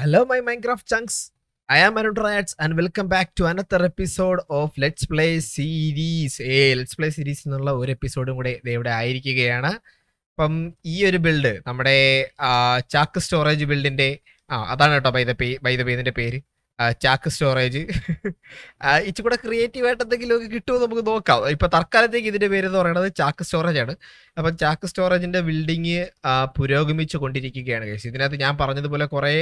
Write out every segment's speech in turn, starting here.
Hello my Minecraft chunks I am Arun Rats and welcome back to another episode of let's play series uh let's play series എന്നുള്ള ഒരു എപ്പിസോഡും കൂടെ ഇവിടെ ആയിരിക്കുകയാണ് അപ്പം ഈ ഒരു ബിൽഡ് നമ്മുടെ ചാക്ക് സ്റ്റോറേജ് ബിൽഡിൻ്റെ ആ അതാണ് കേട്ടോ by the way by the way പേര് ചാക്ക് സ്റ്റോറേജ് ഇച്ചിരി കൂടെ ക്രിയേറ്റീവ് ആയിട്ട് ഒക്കെ കിട്ടുമോ നമുക്ക് നോക്കാം ഇപ്പൊ തൽക്കാലത്തേക്ക് ഇതിന്റെ പേര് എന്ന് പറയുന്നത് ചാക്ക് സ്റ്റോറേജ് ആണ് അപ്പൊ ചാക്ക് സ്റ്റോറേജിന്റെ ബിൽഡിങ് പുരോഗമിച്ചു കൊണ്ടിരിക്കുകയാണ് കേസ് ഇതിനകത്ത് ഞാൻ പറഞ്ഞതുപോലെ കുറെ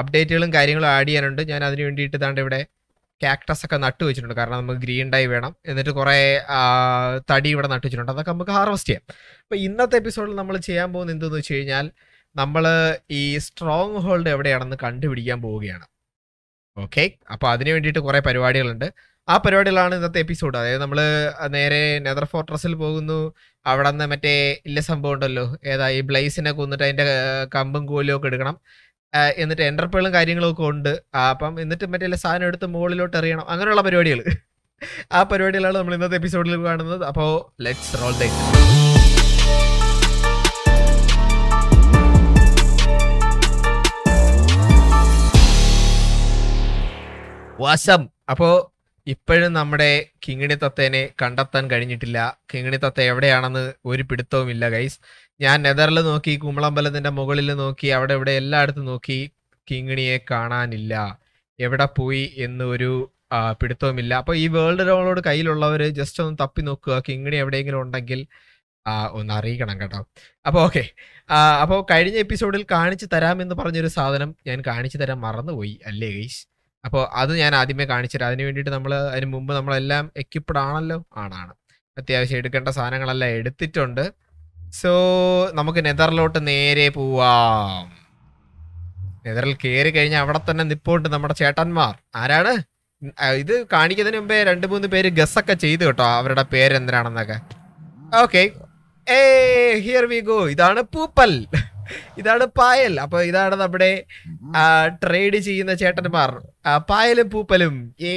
അപ്ഡേറ്റുകളും കാര്യങ്ങളും ആഡ് ചെയ്യാനുണ്ട് ഞാൻ അതിന് വേണ്ടിയിട്ട് താണ്ട് ഇവിടെ ക്യാക്ടസ് ഒക്കെ നട്ട് വെച്ചിട്ടുണ്ട് കാരണം നമുക്ക് ഗ്രീൻ ഡൈ വേണം എന്നിട്ട് കുറേ തടി ഇവിടെ നട്ട് വെച്ചിട്ടുണ്ട് അതൊക്കെ നമുക്ക് ഹാർവെസ്റ്റ് ചെയ്യാം അപ്പോൾ ഇന്നത്തെ എപ്പിസോഡിൽ നമ്മൾ ചെയ്യാൻ പോകുന്ന എന്തെന്ന് വെച്ച് കഴിഞ്ഞാൽ നമ്മൾ ഈ സ്ട്രോങ് ഹോൾഡ് എവിടെയാണെന്ന് കണ്ടുപിടിക്കാൻ പോവുകയാണ് ഓക്കെ അപ്പോൾ അതിന് വേണ്ടിയിട്ട് കുറേ പരിപാടികളുണ്ട് ആ പരിപാടികളാണ് ഇന്നത്തെ എപ്പിസോഡ് അതായത് നമ്മൾ നേരെ നെതർ ഫോർട്രസിൽ പോകുന്നു അവിടെ നിന്ന് മറ്റേ ഇല്ല സംഭവം ഉണ്ടല്ലോ ഏതാ ഈ ബ്ലൈസിനെ കൊന്നിട്ട് അതിൻ്റെ കമ്പും കോലും ഒക്കെ എടുക്കണം എന്നിട്ട് എൻ്റർപ്പേളും കാര്യങ്ങളും ഒക്കെ ഉണ്ട് അപ്പം എന്നിട്ട് മറ്റേ സാധനം എടുത്ത് മുകളിലോട്ട് എറിയണം അങ്ങനെയുള്ള പരിപാടികൾ ആ പരിപാടികളാണ് നമ്മൾ ഇന്നത്തെ എപ്പിസോഡിൽ കാണുന്നത് അപ്പോൾ ലെറ്റ്സ് റോൾ ദ വാസം അപ്പോൾ ഇപ്പോഴും നമ്മുടെ കിങ്ങിണി തത്തേനെ കണ്ടെത്താൻ കഴിഞ്ഞിട്ടില്ല കിങ്ങിണി തത്ത എവിടെയാണെന്ന് ഒരു പിടുത്തവുമില്ല ഗൈസ് ഞാൻ നെതറിൽ നോക്കി കുമ്പളമ്പലത്തിന്റെ മുകളിൽ നോക്കി അവിടെ ഇവിടെ എല്ലായിടത്തും നോക്കി കിങ്ങിണിയെ കാണാനില്ല എവിടെ പോയി എന്ന് ഒരു പിടുത്തവുമില്ല അപ്പോൾ ഈ വേൾഡ് റോളോട് കയ്യിലുള്ളവർ ജസ്റ്റ് ഒന്ന് തപ്പി നോക്കുക കിങ്ങിണി എവിടെയെങ്കിലും ഉണ്ടെങ്കിൽ ഒന്ന് അറിയിക്കണം കേട്ടോ അപ്പോൾ ഓക്കെ അപ്പോൾ കഴിഞ്ഞ എപ്പിസോഡിൽ കാണിച്ചു തരാമെന്ന് പറഞ്ഞൊരു സാധനം ഞാൻ കാണിച്ചു തരാൻ മറന്നുപോയി അല്ലേ ഗൈസ് അപ്പോൾ അത് ഞാൻ ആദ്യമേ കാണിച്ചുതരാം അതിന് വേണ്ടിയിട്ട് നമ്മൾ അതിന് മുമ്പ് നമ്മളെല്ലാം എക്യുപ്ഡ് ആണല്ലോ ആണാണ് അത്യാവശ്യം എടുക്കേണ്ട സാധനങ്ങളെല്ലാം എടുത്തിട്ടുണ്ട് സോ നമുക്ക് നെതറിലോട്ട് നേരെ പോവാം നെതറിൽ കയറി കഴിഞ്ഞാൽ അവിടെ തന്നെ നിപ്പോണ്ട് നമ്മുടെ ചേട്ടന്മാർ ആരാണ് ഇത് കാണിക്കുന്നതിന് മുമ്പേ രണ്ട് മൂന്ന് പേര് ഗസ്സൊക്കെ ചെയ്തു കേട്ടോ അവരുടെ പേരെന്തിനാണെന്നൊക്കെ okay uh here we go ഇതാണ് പൂപ്പൽ ഇതാണ് പായൽ അപ്പൊ ഇതാണ് നമ്മുടെ ട്രേഡ് ചെയ്യുന്ന ചേട്ടന്മാർ പായലും പൂപ്പലും ഏ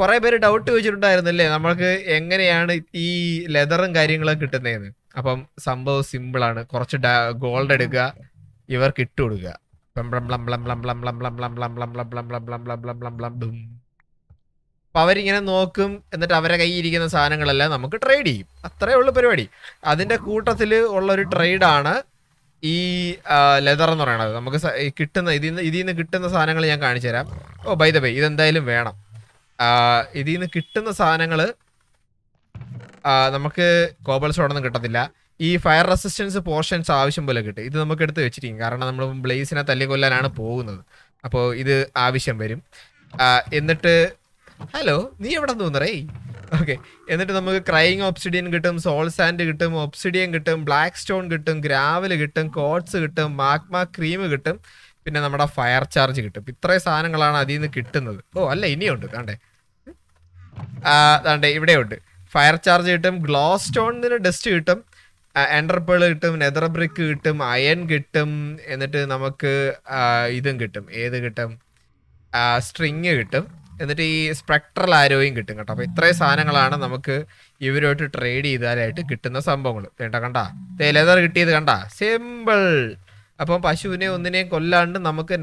കുറെ പേര് ഡൗട്ട് ചോദിച്ചിട്ടുണ്ടായിരുന്നല്ലേ നമ്മൾക്ക് എങ്ങനെയാണ് ഈ ലെതറും കാര്യങ്ങളും കിട്ടുന്നതെന്ന് അപ്പം സംഭവം സിമ്പിൾ ആണ് കുറച്ച് ഗോൾഡ് എടുക്കുക ഇവർക്ക് ഇട്ട് കൊടുക്കുക അപ്പൊ അവരിങ്ങനെ നോക്കും എന്നിട്ട് അവരെ കയ്യിൽ ഇരിക്കുന്ന സാധനങ്ങളെല്ലാം നമുക്ക് ട്രേഡ് ചെയ്യും അത്രേ ഉള്ളൂ പരിപാടി അതിന്റെ കൂട്ടത്തിൽ ട്രേഡ് ട്രേഡാണ് ഈ ലെതർ എന്ന് പറയണത് നമുക്ക് കിട്ടുന്ന ഇതിൽ നിന്ന് ഇതിൽ നിന്ന് കിട്ടുന്ന സാധനങ്ങൾ ഞാൻ കാണിച്ചു തരാം ഓ ബൈ ദ ബൈ ഇതെന്തായാലും വേണം ഇതിൽ നിന്ന് കിട്ടുന്ന സാധനങ്ങൾ നമുക്ക് കോബൽ സ്റ്റോണൊന്നും കിട്ടത്തില്ല ഈ ഫയർ റെസിസ്റ്റൻസ് പോർഷൻസ് ആവശ്യം പോലെ കിട്ടും ഇത് നമുക്ക് എടുത്ത് വെച്ചിരിക്കും കാരണം നമ്മൾ ബ്ലേസിനെ തല്ലിക്കൊല്ലാനാണ് പോകുന്നത് അപ്പോൾ ഇത് ആവശ്യം വരും എന്നിട്ട് ഹലോ നീ എവിടെ തോന്നറേ ഓക്കെ എന്നിട്ട് നമുക്ക് ക്രൈങ് ഒബ്സിഡിയൻ കിട്ടും സോൾ സാൻഡ് കിട്ടും ഒബ്സിഡിയൻ കിട്ടും ബ്ലാക്ക് സ്റ്റോൺ കിട്ടും ഗ്രാവൽ കിട്ടും കോട്സ് കിട്ടും മാഗ്മ ക്രീം കിട്ടും പിന്നെ നമ്മുടെ ഫയർ ചാർജ് കിട്ടും ഇത്രയും സാധനങ്ങളാണ് അതിൽ നിന്ന് കിട്ടുന്നത് ഓ അല്ല ഇനിയുണ്ട് കണ്ടേ കണ്ടേ ഇവിടെയുണ്ട് ഫയർ ചാർജ് കിട്ടും ഗ്ലോ സ്റ്റോണിന് ഡസ്റ്റ് കിട്ടും എൻഡർപേൾ കിട്ടും നെതർ ബ്രിക്ക് കിട്ടും അയൺ കിട്ടും എന്നിട്ട് നമുക്ക് ഇതും കിട്ടും ഏത് കിട്ടും സ്ട്രിങ് കിട്ടും എന്നിട്ട് ഈ സ്പെക്ടറൽ ആരോയും കിട്ടും കേട്ടോ അപ്പോൾ ഇത്രയും സാധനങ്ങളാണ് നമുക്ക് ഇവരോട്ട് ട്രേഡ് ചെയ്താലായിട്ട് കിട്ടുന്ന സംഭവങ്ങൾ വേണ്ട കണ്ടാ ലെതർ കിട്ടിയത് കണ്ട സിമ്പിൾ അപ്പം പശുവിനെ ഒന്നിനെയും കൊല്ലാണ്ട് നമുക്ക്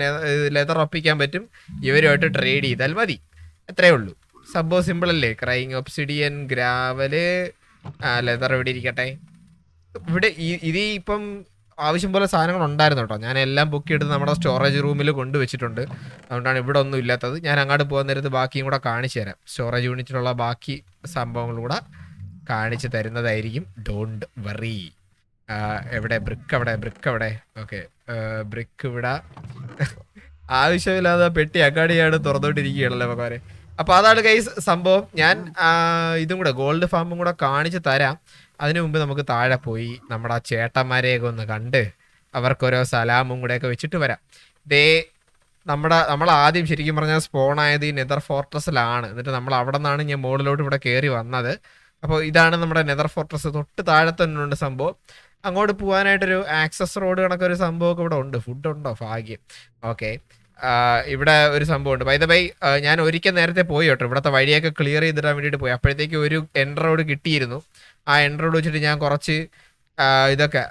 ലെതർ ഒപ്പിക്കാൻ പറ്റും ഇവരുമായിട്ട് ട്രേഡ് ചെയ്താൽ മതി അത്രേ ഉള്ളൂ സംഭവം സിമ്പിൾ അല്ലേ ക്രൈങ് ഒബ്സിഡിയൻ ഗ്രാവല് ലെതർ ഇവിടെ ഇരിക്കട്ടെ ഇവിടെ ഇത് ഇപ്പം ആവശ്യം പോലെ സാധനങ്ങൾ ഉണ്ടായിരുന്നു കേട്ടോ ഞാൻ എല്ലാം ബുക്ക് എടുത്ത് നമ്മുടെ സ്റ്റോറേജ് റൂമിൽ കൊണ്ടുവച്ചിട്ടുണ്ട് അതുകൊണ്ടാണ് ഇവിടെ ഒന്നും ഇല്ലാത്തത് ഞാൻ അങ്ങോട്ട് പോകുന്ന നേരത്ത് ബാക്കിയും കൂടെ കാണിച്ചു തരാം സ്റ്റോറേജ് യൂണിറ്റിലുള്ള ബാക്കി സംഭവങ്ങൾ കൂടെ കാണിച്ചു തരുന്നതായിരിക്കും ഡോണ്ട് വറി എവിടെ ബ്രിക്ക് അവിടെ ബ്രിക്ക് അവിടെ ഓക്കെ ബ്രിക്ക് ഇവിടെ ആവശ്യമില്ലാതെ പെട്ടി അക്കാടിയാണ് തുറന്നുകൊണ്ടിരിക്കുകയാണല്ലോ മകവരെ അപ്പോൾ അതാണ് കൈ സംഭവം ഞാൻ ഇതും കൂടെ ഗോൾഡ് ഫാമും കൂടെ കാണിച്ചു തരാം അതിനു മുമ്പ് നമുക്ക് താഴെ പോയി നമ്മുടെ ആ ചേട്ടന്മാരെയൊക്കെ ഒന്ന് കണ്ട് അവർക്കൊരോ സലാമും കൂടെയൊക്കെ വെച്ചിട്ട് വരാം ദേ നമ്മുടെ നമ്മൾ ആദ്യം ശരിക്കും പറഞ്ഞാൽ ആയത് ഈ നെതർ ഫോർട്രസിലാണ് എന്നിട്ട് നമ്മൾ അവിടെ നിന്നാണ് ഞാൻ മുകളിലോട്ട് ഇവിടെ കയറി വന്നത് അപ്പോൾ ഇതാണ് നമ്മുടെ നെതർ ഫോർട്രസ് തൊട്ട് താഴെ തന്നെ ഉണ്ട് സംഭവം അങ്ങോട്ട് പോകാനായിട്ടൊരു ആക്സസ് റോഡ് കണക്കൊരു സംഭവമൊക്കെ ഇവിടെ ഉണ്ട് ഫുഡ് ഉണ്ടോ ഭാഗ്യം ഓക്കെ ഇവിടെ ഒരു സംഭവമുണ്ട് ബൈ ദ ബൈ ഞാൻ ഒരിക്കൽ നേരത്തെ പോയി കേട്ടോ ഇവിടുത്തെ വഴിയൊക്കെ ക്ലിയർ ചെയ്തിടാൻ വേണ്ടിയിട്ട് പോയി അപ്പോഴത്തേക്ക് ഒരു എൻട്രോഡ് കിട്ടിയിരുന്നു ആ എൻട്രോഡ് വെച്ചിട്ട് ഞാൻ കുറച്ച് ഇതൊക്കെ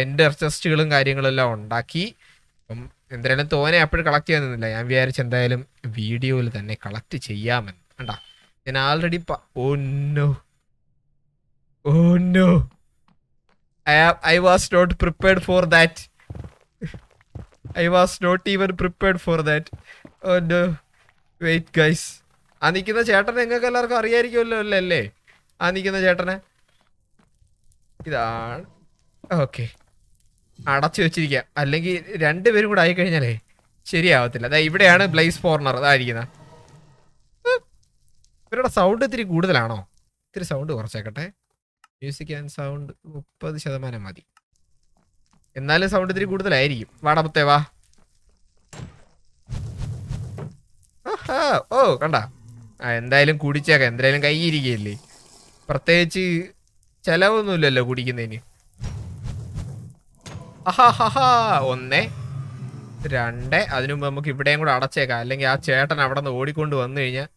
എൻ്റെ കാര്യങ്ങളും കാര്യങ്ങളെല്ലാം ഉണ്ടാക്കി അപ്പം എന്തായാലും തോനെ അപ്പോഴും കളക്ട് ചെയ്യാൻ നിന്നില്ല ഞാൻ വിചാരിച്ച എന്തായാലും വീഡിയോയിൽ തന്നെ കളക്ട് ചെയ്യാമെന്ന് കണ്ടാ ഞാൻ ആൾറെഡി ഒന്നോ ഒന്നോ I was not prepared for that I was not even prepared for that oh no wait guys ആ നിൽക്കുന്ന ചേട്ടൻ നിങ്ങൾക്ക് എല്ലാവർക്കും അറിയായിരിക്കുമല്ലോ അല്ലേ ആ നിൽക്കുന്ന ചേട്ടനെ ഇതാണ് ഓക്കെ അടച്ചു വെച്ചിരിക്കാം അല്ലെങ്കിൽ രണ്ടുപേരും കൂടെ ആയിക്കഴിഞ്ഞാലേ ശരിയാവത്തില്ല അതായത് ഇവിടെയാണ് ബ്ലേസ് ഫോർണർ അതായിരിക്കുന്ന ഇവരുടെ സൗണ്ട് ഇത്തിരി കൂടുതലാണോ ഇത്തിരി സൗണ്ട് കുറച്ചേക്കട്ടെ മ്യൂസിക് ആൻഡ് സൗണ്ട് മുപ്പത് ശതമാനം മതി എന്നാലും സൗണ്ട് ഇത്തിരി കൂടുതലായിരിക്കും വാടപത്തെ വാ ഓ കണ്ട എന്തായാലും കുടിച്ചേക്കാം എന്തായാലും കൈ പ്രത്യേകിച്ച് ചെലവൊന്നുമില്ലല്ലോ കുടിക്കുന്നതിന് അഹാഹാ ഒന്ന് രണ്ട് അതിനു മുമ്പ് നമുക്ക് ഇവിടെയും കൂടെ അടച്ചേക്കാം അല്ലെങ്കിൽ ആ ചേട്ടൻ അവിടെ നിന്ന് ഓടിക്കൊണ്ട് വന്നു കഴിഞ്ഞാൽ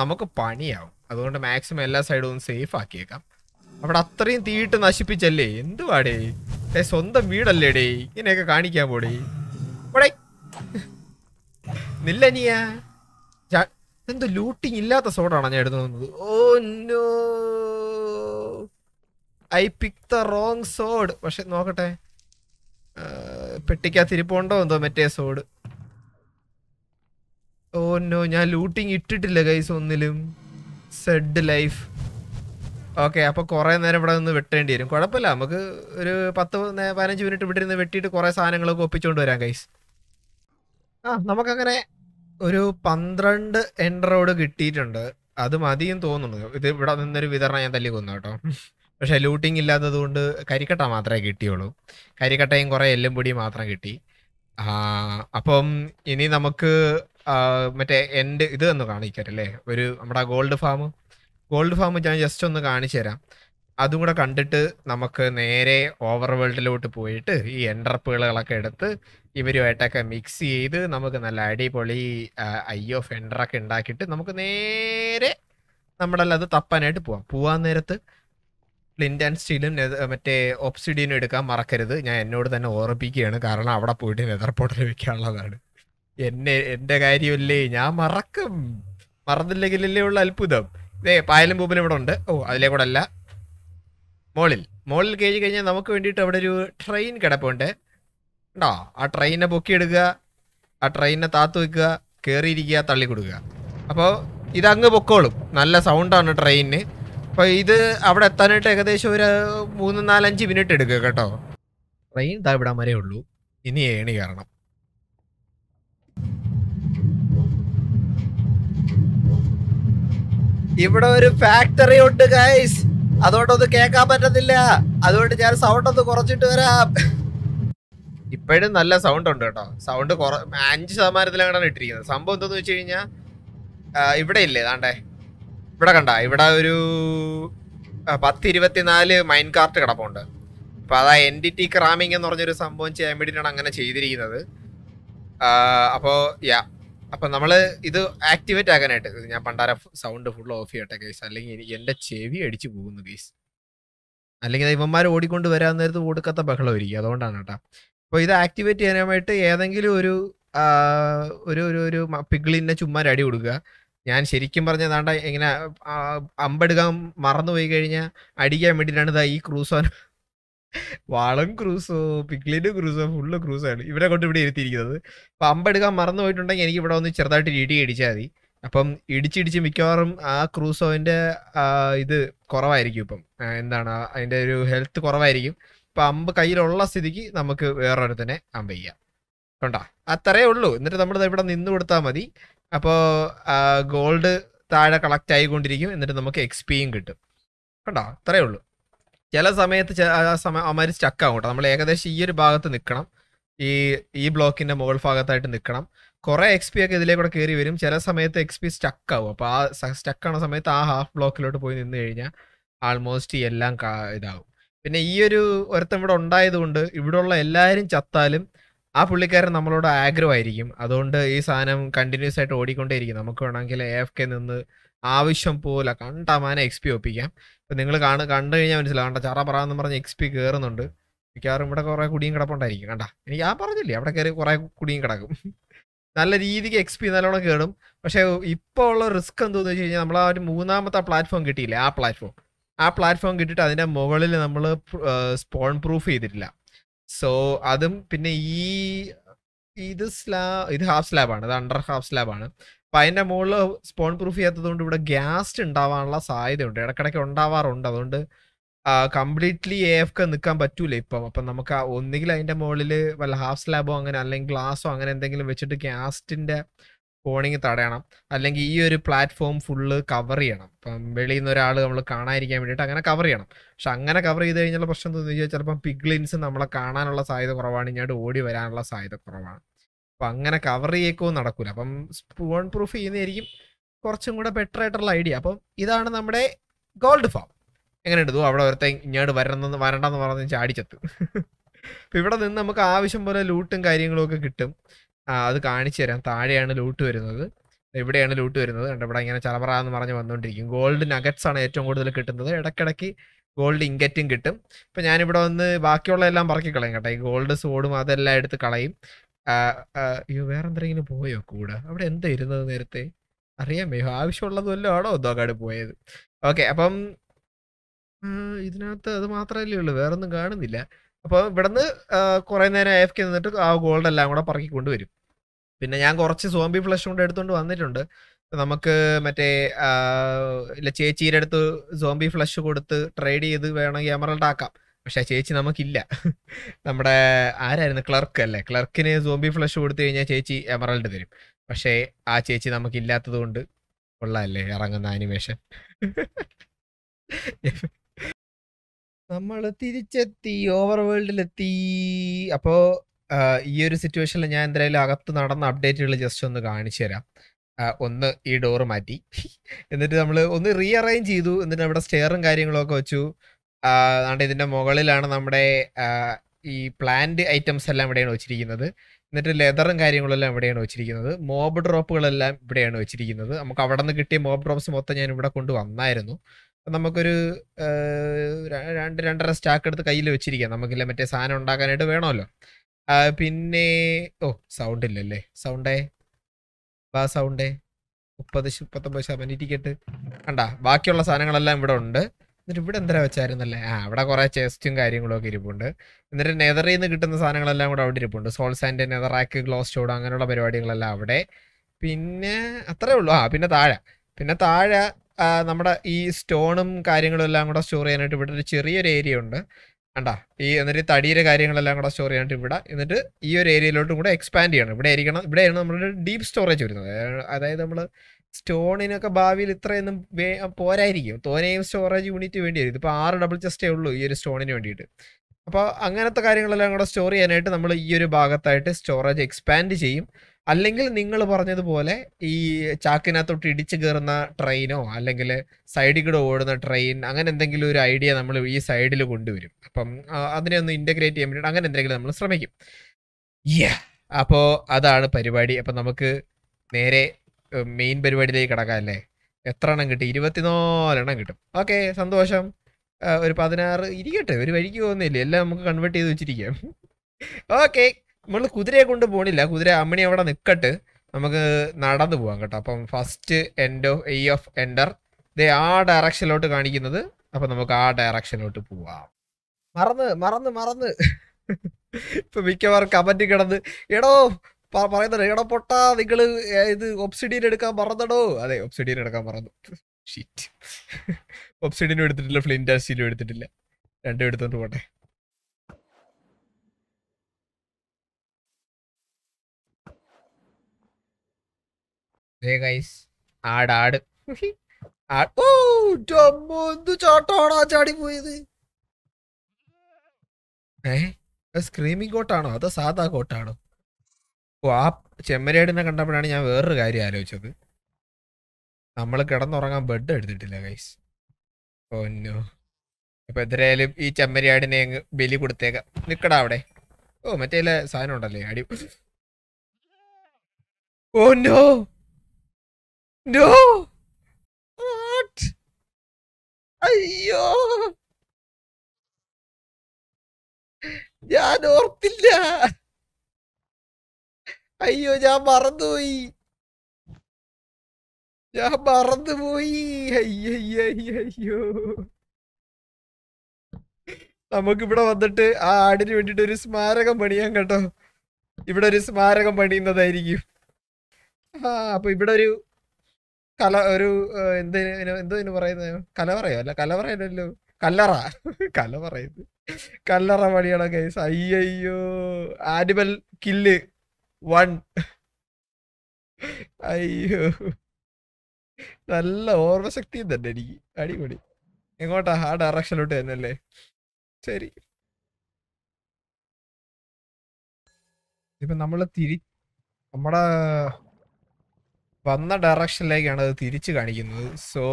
നമുക്ക് പണിയാവും അതുകൊണ്ട് മാക്സിമം എല്ലാ സൈഡും ഒന്ന് സേഫ് ആക്കിയേക്കാം അവിടെ അത്രയും തീയിട്ട് നശിപ്പിച്ചല്ലേ എന്തുവാടേ ഏ സ്വന്തം വീടല്ലേ ഡേ ഇങ്ങനെയൊക്കെ കാണിക്കാൻ പോടേ ഇവിടെ എന്തോ ലൂട്ടിങ് ഇല്ലാത്ത സോഡാണോ ഞാൻ എടുത്തു oh no I pick the wrong sword പക്ഷെ നോക്കട്ടെ പെട്ടിക്കാ തിരിപ്പോണ്ടോ എന്തോ മറ്റേ സോഡ് ഓ നോ ഞാൻ ലൂട്ടിങ് ഇട്ടിട്ടില്ല ഗൈസ് ഒന്നിലും സെഡ് ലൈഫ് ഓക്കെ അപ്പോൾ കുറേ നേരം ഇവിടെ നിന്ന് വെട്ടേണ്ടി വരും കുഴപ്പമില്ല നമുക്ക് ഒരു പത്ത് പതിനഞ്ച് മിനിറ്റ് ഇവിടെ ഇരുന്ന് വെട്ടിയിട്ട് കുറേ സാധനങ്ങളൊക്കെ ഒപ്പിച്ചുകൊണ്ട് വരാം ഗൈസ് ആ നമുക്കങ്ങനെ ഒരു പന്ത്രണ്ട് എൻട്രോഡ് കിട്ടിയിട്ടുണ്ട് അത് മതിയും തോന്നുന്നു ഇത് ഇവിടെ നിന്നൊരു വിതരണം ഞാൻ തല്ലി കൊന്നു കേട്ടോ പക്ഷെ ലൂട്ടിങ് ഇല്ലാത്തത് കൊണ്ട് കരിക്കട്ട മാത്രമേ കിട്ടിയുള്ളൂ കരിക്കട്ടയും കുറേ എല്ലും പൊടി മാത്രം കിട്ടി അപ്പം ഇനി നമുക്ക് മറ്റേ എൻഡ് ഇത് ഒന്ന് കാണിക്കാറല്ലേ ഒരു നമ്മുടെ ഗോൾഡ് ഫാം ഗോൾഡ് ഫാം ഞാൻ ജസ്റ്റ് ഒന്ന് കാണിച്ചു തരാം അതും കൂടെ കണ്ടിട്ട് നമുക്ക് നേരെ ഓവർ വേൾഡിലോട്ട് പോയിട്ട് ഈ എൻഡർപ്പുകളൊക്കെ എടുത്ത് ഇവരുമായിട്ടൊക്കെ മിക്സ് ചെയ്ത് നമുക്ക് നല്ല അടിപൊളി ഐ ഓഫ് എൻഡറൊക്കെ ഉണ്ടാക്കിയിട്ട് നമുക്ക് നേരെ അത് തപ്പാനായിട്ട് പോവാം പോവാൻ നേരത്ത് ഫ്ലിൻ്റ് ആൻഡ് സ്റ്റീലും മറ്റേ ഒപ്സിഡിയനും എടുക്കാൻ മറക്കരുത് ഞാൻ എന്നോട് തന്നെ ഓർപ്പിക്കുകയാണ് കാരണം അവിടെ പോയിട്ട് നെതർ പോട്ടൽ വെക്കാനുള്ളതാണ് എന്നെ എൻ്റെ കാര്യമല്ലേ ഞാൻ മറക്കും മറന്നില്ലെങ്കിലല്ലേ ഉള്ള അത്ഭുതം ഇതേ പായലും പൂപ്പലും ഇവിടെ ഉണ്ട് ഓ അതിലേ കൂടെ അല്ല മോളിൽ മോളിൽ കയറി കഴിഞ്ഞാൽ നമുക്ക് വേണ്ടിയിട്ട് അവിടെ ഒരു ട്രെയിൻ കിടപ്പുണ്ട് ഉണ്ടോ ആ ട്രെയിനെ എടുക്കുക ആ ട്രെയിനെ താത്തു വെക്കുക കയറിയിരിക്കുക തള്ളി കൊടുക്കുക അപ്പോൾ ഇതങ്ങ് പൊക്കോളും നല്ല സൗണ്ടാണ് ട്രെയിനിന് അപ്പൊ ഇത് അവിടെ എത്താനായിട്ട് ഏകദേശം ഒരു മൂന്ന് നാലഞ്ച് മിനിറ്റ് എടുക്കുക കേട്ടോ ട്രെയിൻ താ ഇവിടാൻ വരെ ഉള്ളൂ ഇനി ഏണി കയറണം ഇവിടെ ഒരു ഫാക്ടറി ഉണ്ട് ഗൈസ് അതുകൊണ്ടൊന്നും കേൾക്കാൻ പറ്റത്തില്ല അതുകൊണ്ട് ഞാൻ സൗണ്ട് ഒന്ന് കുറച്ചിട്ട് വരാം ഇപ്പോഴും നല്ല സൗണ്ട് ഉണ്ട് കേട്ടോ സൗണ്ട് കുറ അഞ്ച് ശതമാനത്തിലാണ് ഇട്ടിരിക്കുന്നത് സംഭവം എന്തെന്ന് വെച്ച് കഴിഞ്ഞാൽ ഇവിടെ ഇല്ലേ താണ്ടേ ഇവിടെ കണ്ട ഇവിടെ ഒരു പത്ത് ഇരുപത്തിനാല് മൈൻ കാർട്ട് കിടപ്പുണ്ട് അപ്പോൾ അതാ ടി ക്രാമിംഗ് എന്ന് പറഞ്ഞൊരു സംഭവം ചെയ്യാൻ വേണ്ടിയിട്ടാണ് അങ്ങനെ ചെയ്തിരിക്കുന്നത് അപ്പോൾ യാ അപ്പൊ നമ്മൾ ഇത് ആക്ടിവേറ്റ് ആക്കാനായിട്ട് ഞാൻ പണ്ടാര സൗണ്ട് ഫുൾ ഓഫ് ചെയ്യട്ടെ കേസ് അല്ലെങ്കിൽ എനിക്ക് എന്റെ ചെവി അടിച്ചു പോകുന്നു കേസ് അല്ലെങ്കിൽ ഇവന്മാർ ഓടിക്കൊണ്ട് വരാൻ നേരത്ത് ഓടുക്കാത്ത ബഹളമായിരിക്കും അതുകൊണ്ടാണ് കേട്ടോ അപ്പോൾ ഇത് ആക്ടിവേറ്റ് ചെയ്യാനായിട്ട് ഏതെങ്കിലും ഒരു ഒരു ഒരു പിഗ്ലിനെ ചുമ്മാ അടി കൊടുക്കുക ഞാൻ ശരിക്കും താണ്ട ഇങ്ങനെ അമ്പെടുക്കാൻ മറന്നുപോയി കഴിഞ്ഞാൽ അടിക്കാൻ വേണ്ടിയിട്ടാണ് ഇതാ ഈ ക്രൂസോ വാളും ക്രൂസോ പിക്ലിൻ്റെ ക്രൂസോ ഫുള്ള് ക്രൂസാണ് ഇവരെ കൊണ്ട് ഇവിടെ ഇരുത്തിയിരിക്കുന്നത് അപ്പം അമ്പെടുക്കാൻ മറന്നു പോയിട്ടുണ്ടെങ്കിൽ എനിക്ക് ഇവിടെ ഒന്ന് ചെറുതായിട്ട് രീതി അടിച്ചാൽ മതി അപ്പം ഇടിച്ചിടിച്ച് മിക്കവാറും ആ ക്രൂസോവിൻ്റെ ഇത് കുറവായിരിക്കും ഇപ്പം എന്താണ് അതിൻ്റെ ഒരു ഹെൽത്ത് കുറവായിരിക്കും ഇപ്പം അമ്പ് കയ്യിലുള്ള സ്ഥിതിക്ക് നമുക്ക് വേറൊരുത്തനെ അമ്പ് ചെയ്യാം കണ്ടോ അത്രേ ഉള്ളൂ എന്നിട്ട് നമ്മൾ ഇവിടെ നിന്ന് കൊടുത്താൽ മതി അപ്പോൾ ഗോൾഡ് താഴെ കളക്ട് ആയിക്കൊണ്ടിരിക്കും എന്നിട്ട് നമുക്ക് എക്സ്പിയും കിട്ടും കണ്ടോ അത്രയേ ഉള്ളൂ ചില സമയത്ത് സ്റ്റക്ക് സ്റ്റക്കാകും കേട്ടോ നമ്മൾ ഏകദേശം ഈ ഒരു ഭാഗത്ത് നിൽക്കണം ഈ ഈ ബ്ലോക്കിന്റെ മുകൾ ഭാഗത്തായിട്ട് നിൽക്കണം കുറേ എക്സ് പി ഒക്കെ ഇതിലേക്കൂടെ കയറി വരും ചില സമയത്ത് എക്സ് പി സ്റ്റക്ക് ആവും അപ്പോൾ ആ സ്റ്റക്ക് ആവുന്ന സമയത്ത് ആ ഹാഫ് ബ്ലോക്കിലോട്ട് പോയി നിന്ന് കഴിഞ്ഞാൽ ആൾമോസ്റ്റ് എല്ലാം ഇതാവും പിന്നെ ഈ ഒരു ഒരുത്തം ഇവിടെ ഉണ്ടായതുകൊണ്ട് ഇവിടെയുള്ള എല്ലാവരും ചത്താലും ആ പുള്ളിക്കാരൻ നമ്മളോട് ആഗ്രഹം ആയിരിക്കും അതുകൊണ്ട് ഈ സാധനം കണ്ടിന്യൂസ് ആയിട്ട് ഓടിക്കൊണ്ടേയിരിക്കും നമുക്ക് വേണമെങ്കിൽ എ എഫ് കെ നിന്ന് ആവശ്യം പോലെ കണ്ട മാന എക്സ് പി ഒപ്പിക്കാം ഇപ്പം നിങ്ങൾ കാണു കണ്ടു കഴിഞ്ഞാൽ മനസ്സിലാവും കണ്ട ചറ പറയാന്ന് പറഞ്ഞ് എക്സ് പി കയറുന്നുണ്ട് മിക്കവാറും ഇവിടെ കുറേ കുടിയും കിടപ്പുണ്ടായിരിക്കും കണ്ട എനിക്ക് ആ പറഞ്ഞില്ലേ അവിടെ കയറി കുറേ കുടിയും കിടക്കും നല്ല രീതിക്ക് എക്സ് പി നല്ലോണം കയറും പക്ഷേ ഇപ്പോൾ ഉള്ള റിസ്ക് എന്തോന്ന് വെച്ച് കഴിഞ്ഞാൽ നമ്മൾ ആ ഒരു മൂന്നാമത്തെ പ്ലാറ്റ്ഫോം കിട്ടിയില്ലേ ആ പ്ലാറ്റ്ഫോം ആ പ്ലാറ്റ്ഫോം കിട്ടിയിട്ട് അതിൻ്റെ മുകളിൽ നമ്മൾ സ്പോൺ പ്രൂഫ് ചെയ്തിട്ടില്ല സോ അതും പിന്നെ ഈ ഇത് സ്ലാ ഇത് ഹാഫ് സ്ലാബാണ് ഇത് അണ്ടർ ഹാഫ് സ്ലാബാണ് അപ്പം അതിൻ്റെ മുകളിൽ സ്പോൺ പ്രൂഫ് കൊണ്ട് ഇവിടെ ഗ്യാസ്റ്റ് ഉണ്ടാവാനുള്ള സാധ്യതയുണ്ട് ഇടക്കിടയ്ക്ക് ഉണ്ടാവാറുണ്ട് അതുകൊണ്ട് കംപ്ലീറ്റ്ലി എ എഫ് കെ നിൽക്കാൻ പറ്റൂല ഇപ്പം അപ്പം നമുക്ക് ഒന്നുകിൽ അതിൻ്റെ മുകളിൽ വല്ല ഹാഫ് സ്ലാബോ അങ്ങനെ അല്ലെങ്കിൽ ഗ്ലാസോ അങ്ങനെ എന്തെങ്കിലും വെച്ചിട്ട് ഗ്യാസ്റ്റിൻ്റെ സ്പോണിങ് തടയണം അല്ലെങ്കിൽ ഈ ഒരു പ്ലാറ്റ്ഫോം ഫുള്ള് കവർ ചെയ്യണം ഇപ്പം വെളിയിൽ നിന്ന് ഒരാൾ നമ്മൾ കാണാതിരിക്കാൻ വേണ്ടിയിട്ട് അങ്ങനെ കവർ ചെയ്യണം പക്ഷെ അങ്ങനെ കവർ ചെയ്ത് കഴിഞ്ഞുള്ള പ്രശ്നം എന്താണെന്ന് ചോദിച്ചാൽ ചിലപ്പം പിഗ്ലിൻസ് നമ്മളെ കാണാനുള്ള സാധ്യത കുറവാണ് ഇങ്ങോട്ട് ഓടി വരാനുള്ള സാധ്യത കുറവാണ് അപ്പം അങ്ങനെ കവർ ചെയ്യേക്കോ നടക്കൂല അപ്പം സ്പൂൺ പ്രൂഫ് ചെയ്യുന്നതായിരിക്കും കുറച്ചും കൂടെ ബെറ്റർ ആയിട്ടുള്ള ഐഡിയ അപ്പം ഇതാണ് നമ്മുടെ ഗോൾഡ് ഫാം എങ്ങനെ അവിടെ ഒരുത്തെ ഇങ്ങോട്ട് വരണമെന്ന് വരണ്ടെന്ന് പറഞ്ഞാൽ ചാടിച്ചെത്തു ഇവിടെ നിന്ന് നമുക്ക് ആവശ്യം പോലെ ലൂട്ടും കാര്യങ്ങളും ഒക്കെ കിട്ടും ആ അത് കാണിച്ചു തരാം താഴെയാണ് ലൂട്ട് വരുന്നത് ഇവിടെയാണ് ലൂട്ട് വരുന്നത് കണ്ട ഇവിടെ ഇങ്ങനെ ചലമറ എന്ന് പറഞ്ഞ് വന്നുകൊണ്ടിരിക്കും ഗോൾഡ് നഗറ്റ്സ് ആണ് ഏറ്റവും കൂടുതൽ കിട്ടുന്നത് ഇടയ്ക്കിടയ്ക്ക് ഗോൾഡ് ഇങ്കറ്റും കിട്ടും ഇപ്പം ഞാനിവിടെ വന്ന് ബാക്കിയുള്ള എല്ലാം പറക്കി കളയും കേട്ടോ ഈ ഗോൾഡ് സോഡും അതെല്ലാം എടുത്ത് കളയും അയ്യോ വേറെ എന്തെങ്കിലും പോയോ കൂടെ അവിടെ എന്താ ഇരുന്നത് നേരത്തെ അറിയാൻ വയ്യോ ആണോ ഒന്നോക്കാട് പോയത് ഓക്കെ അപ്പം ഇതിനകത്ത് അത് മാത്രമല്ലേ ഉള്ളൂ വേറൊന്നും കാണുന്നില്ല അപ്പോൾ ഇവിടുന്ന് കുറേ നേരം എഫ് കെ നിന്നിട്ട് ആ ഗോൾഡ് എല്ലാം കൂടെ പറക്കി കൊണ്ടുവരും പിന്നെ ഞാൻ കുറച്ച് സോംബി ഫ്ലഷ് കൊണ്ട് എടുത്തുകൊണ്ട് വന്നിട്ടുണ്ട് നമുക്ക് മറ്റേ ഇല്ല ചേച്ചിയുടെ അടുത്ത് സോംബി ഫ്ലഷ് കൊടുത്ത് ട്രേഡ് ചെയ്ത് വേണമെങ്കിൽ എമറൽഡ് ആക്കാം പക്ഷെ ചേച്ചി നമുക്കില്ല നമ്മുടെ ആരായിരുന്നു ക്ലർക്ക് അല്ലേ ക്ലർക്കിന് സോംബി ഫ്ലഷ് കൊടുത്തു കഴിഞ്ഞാൽ ചേച്ചി എമറൽഡ് തരും പക്ഷേ ആ ചേച്ചി നമുക്കില്ലാത്തത് കൊണ്ട് കൊള്ളാമല്ലേ ഇറങ്ങുന്ന ആനിമേഷൻ നമ്മൾ തിരിച്ചെത്തി ഓവർ വേൾഡിലെത്തി അപ്പോൾ ഈ ഒരു സിറ്റുവേഷനിൽ ഞാൻ എന്തായാലും അകത്ത് നടന്ന അപ്ഡേറ്റുകൾ ജസ്റ്റ് ഒന്ന് കാണിച്ചു തരാം ഒന്ന് ഈ ഡോറ് മാറ്റി എന്നിട്ട് നമ്മൾ ഒന്ന് റീ അറേഞ്ച് ചെയ്തു എന്നിട്ട് അവിടെ സ്റ്റെയറും കാര്യങ്ങളൊക്കെ വെച്ചു അതുകൊണ്ട് ഇതിൻ്റെ മുകളിലാണ് നമ്മുടെ ഈ പ്ലാന്റ് ഐറ്റംസ് എല്ലാം ഇവിടെയാണ് വെച്ചിരിക്കുന്നത് എന്നിട്ട് ലെതറും കാര്യങ്ങളെല്ലാം ഇവിടെയാണ് വെച്ചിരിക്കുന്നത് മോബ് ഡ്രോപ്പുകളെല്ലാം ഇവിടെയാണ് വെച്ചിരിക്കുന്നത് നമുക്ക് അവിടെ നിന്ന് കിട്ടിയ മോബ് ഡ്രോപ്സ് മൊത്തം ഞാൻ ഇവിടെ കൊണ്ടുവന്നായിരുന്നു നമുക്കൊരു രണ്ട് രണ്ടര സ്റ്റാക്ക് എടുത്ത് കയ്യിൽ വെച്ചിരിക്കാം നമുക്കില്ല മറ്റേ സാധനം ഉണ്ടാക്കാനായിട്ട് വേണമല്ലോ പിന്നെ ഓ സൗണ്ട് ഇല്ലല്ലേ സൗണ്ടേ വാ സൗണ്ടേ മുപ്പത് മുപ്പത്തൊമ്പത് ശതമാനം ഇരിക്കട്ട് കണ്ട ബാക്കിയുള്ള സാധനങ്ങളെല്ലാം ഇവിടെ ഉണ്ട് എന്നിട്ട് ഇവിടെ എന്തര വെച്ചായിരുന്നല്ലേ ആ അവിടെ കുറേ ചെസ്റ്റും കാര്യങ്ങളും ഒക്കെ ഇരിപ്പുണ്ട് എന്നിട്ട് നെതറിൽ നിന്ന് കിട്ടുന്ന സാധനങ്ങളെല്ലാം കൂടെ അവിടെ ഇരിപ്പുണ്ട് സോൾസ് ആൻഡ് നെതറാക്ക് ഗ്ലോസ് ചൂട് അങ്ങനെയുള്ള പരിപാടികളെല്ലാം അവിടെ പിന്നെ അത്രേ ഉള്ളൂ ആ പിന്നെ താഴെ പിന്നെ താഴെ നമ്മുടെ ഈ സ്റ്റോണും കാര്യങ്ങളും എല്ലാം കൂടെ സ്റ്റോർ ചെയ്യാനായിട്ട് ഇവിടെ ഒരു ചെറിയൊരു ഏരിയ ഉണ്ട് കണ്ടാ ഈ എന്നിട്ട് തടിയുടെ കാര്യങ്ങളെല്ലാം കൂടെ സ്റ്റോർ ചെയ്യാനായിട്ട് ഇവിടെ എന്നിട്ട് ഈ ഒരു ഏരിയയിലോട്ടും കൂടെ എക്സ്പാൻഡ് ചെയ്യണം ഇവിടെ ആയിരിക്കണം ഇവിടെയാണ് നമ്മുടെ ഡീപ്പ് സ്റ്റോറേജ് വരുന്നത് അതായത് നമ്മൾ സ്റ്റോണിനൊക്കെ ഭാവിയിൽ ഇത്രയൊന്നും വേ പോരായിരിക്കും തോനെയും സ്റ്റോറേജ് യൂണിറ്റ് വേണ്ടി വരും ഇതിപ്പോൾ ആറ് ഡബിൾ ചെസ്റ്റേ ഉള്ളൂ ഈ ഒരു സ്റ്റോണിന് വേണ്ടിയിട്ട് അപ്പോൾ അങ്ങനത്തെ കാര്യങ്ങളെല്ലാം കൂടെ സ്റ്റോർ ചെയ്യാനായിട്ട് നമ്മൾ ഈ ഒരു ഭാഗത്തായിട്ട് സ്റ്റോറേജ് എക്സ്പാൻഡ് ചെയ്യും അല്ലെങ്കിൽ നിങ്ങൾ പറഞ്ഞതുപോലെ ഈ ചാക്കിനകത്തോട്ട് ഇടിച്ചു കയറുന്ന ട്രെയിനോ അല്ലെങ്കിൽ സൈഡിൽ കൂടെ ഓടുന്ന ട്രെയിൻ അങ്ങനെ എന്തെങ്കിലും ഒരു ഐഡിയ നമ്മൾ ഈ സൈഡിൽ കൊണ്ടുവരും അപ്പം അതിനെ ഒന്ന് ഇൻറ്റഗ്രേറ്റ് ചെയ്യാൻ വേണ്ടിയിട്ട് അങ്ങനെ എന്തെങ്കിലും നമ്മൾ ശ്രമിക്കും അപ്പോൾ അതാണ് പരിപാടി അപ്പം നമുക്ക് നേരെ മെയിൻ പരിപാടിയിലേക്ക് കിടക്കാം അല്ലേ എത്ര എണ്ണം കിട്ടി ഇരുപത്തിനാലെണ്ണം കിട്ടും ഓക്കെ സന്തോഷം ഒരു പതിനാറ് ഇരിക്കട്ടെ ഒരു വഴിക്ക് പോകുന്നില്ലേ എല്ലാം നമുക്ക് കൺവേർട്ട് ചെയ്ത് വെച്ചിരിക്കാം ഓക്കെ നമ്മൾ കുതിരയെ കൊണ്ട് പോണില്ല കുതിര അമ്മിണി അവിടെ നിൽക്കട്ട് നമുക്ക് നടന്നു പോകാം കേട്ടോ അപ്പം first end of uh of ender ദേ ആ ഡയറക്ഷനിലോട്ട് കാണിക്കുന്നത് അപ്പം നമുക്ക് ആ ഡയറക്ഷനിലോട്ട് പോവാം മറന്ന് മറന്ന് മറന്ന് ഇപ്പം മിക്കവാറും കമൻറ്റ് കിടന്ന് എടോ പറയുന്നത് എടോ പൊട്ടാ നിങ്ങൾ ഇത് ഒബ്സിഡിയൻ എടുക്കാൻ മറന്നടോ അതെ ഒബ്സിഡിയൻ എടുക്കാൻ മറന്നു ഷീറ്റ് എടുത്തിട്ടില്ല ഫ്ലിൻറ്റാസ്റ്റീനും എടുത്തിട്ടില്ല രണ്ടും എടുത്തോണ്ട് പോട്ടെ ആട് ആട് ഓ ചാടി ഏ സ്ക്രീമിംഗ് കോട്ടാണോ അതോ സാധാ കോട്ടാണോ ഓ ആ ചെമ്മരിയാടിനെ കണ്ടപ്പോഴാണ് ഞാൻ വേറൊരു കാര്യം ആലോചിച്ചത് നമ്മൾ കിടന്നുറങ്ങാൻ ബെഡ് എടുത്തിട്ടില്ല ഗൈസ് ഒന്നോ അപ്പൊ എത്രയായാലും ഈ ചെമ്മരിയാടിനെ അങ്ങ് ബലി കൊടുത്തേക്കാം നിക്കടാ അവിടെ ഓ മറ്റേ സാധനം ഉണ്ടല്ലേ അടി ഓ നോ No! What? അയ്യോ ഞാൻ ഓർത്തില്ല അയ്യോ ഞാൻ മറന്നുപോയി ഞാൻ മറന്നുപോയി അയ്യോ ഇവിടെ വന്നിട്ട് ആ ആടിന് വേണ്ടിട്ട് ഒരു സ്മാരകം പണിയാൻ കേട്ടോ ഇവിടെ ഒരു സ്മാരകം പണിയുന്നതായിരിക്കും ആ അപ്പൊ ഇവിടെ ഒരു കല ഒരു എന്തിനു എന്തോ പറയുന്നത് കലവറയോ അല്ല കലവറയല്ലോ കല്ലറ കല പറയുന്നത് കല്ലറ പണിയണ കേസ് അയ്യോ ആനിമൽ കില്ല് വൺ അയ്യോ നല്ല ഓർമ്മശക്തി തന്നെ എനിക്ക് അടിപൊളി എങ്ങോട്ടാ ആ ഡയറക്ഷനിലോട്ട് തന്നെയല്ലേ ശരി ഇപ്പൊ നമ്മള് തിരി നമ്മുടെ വന്ന ഡയറക്ഷനിലേക്കാണ് അത് തിരിച്ചു കാണിക്കുന്നത് സോ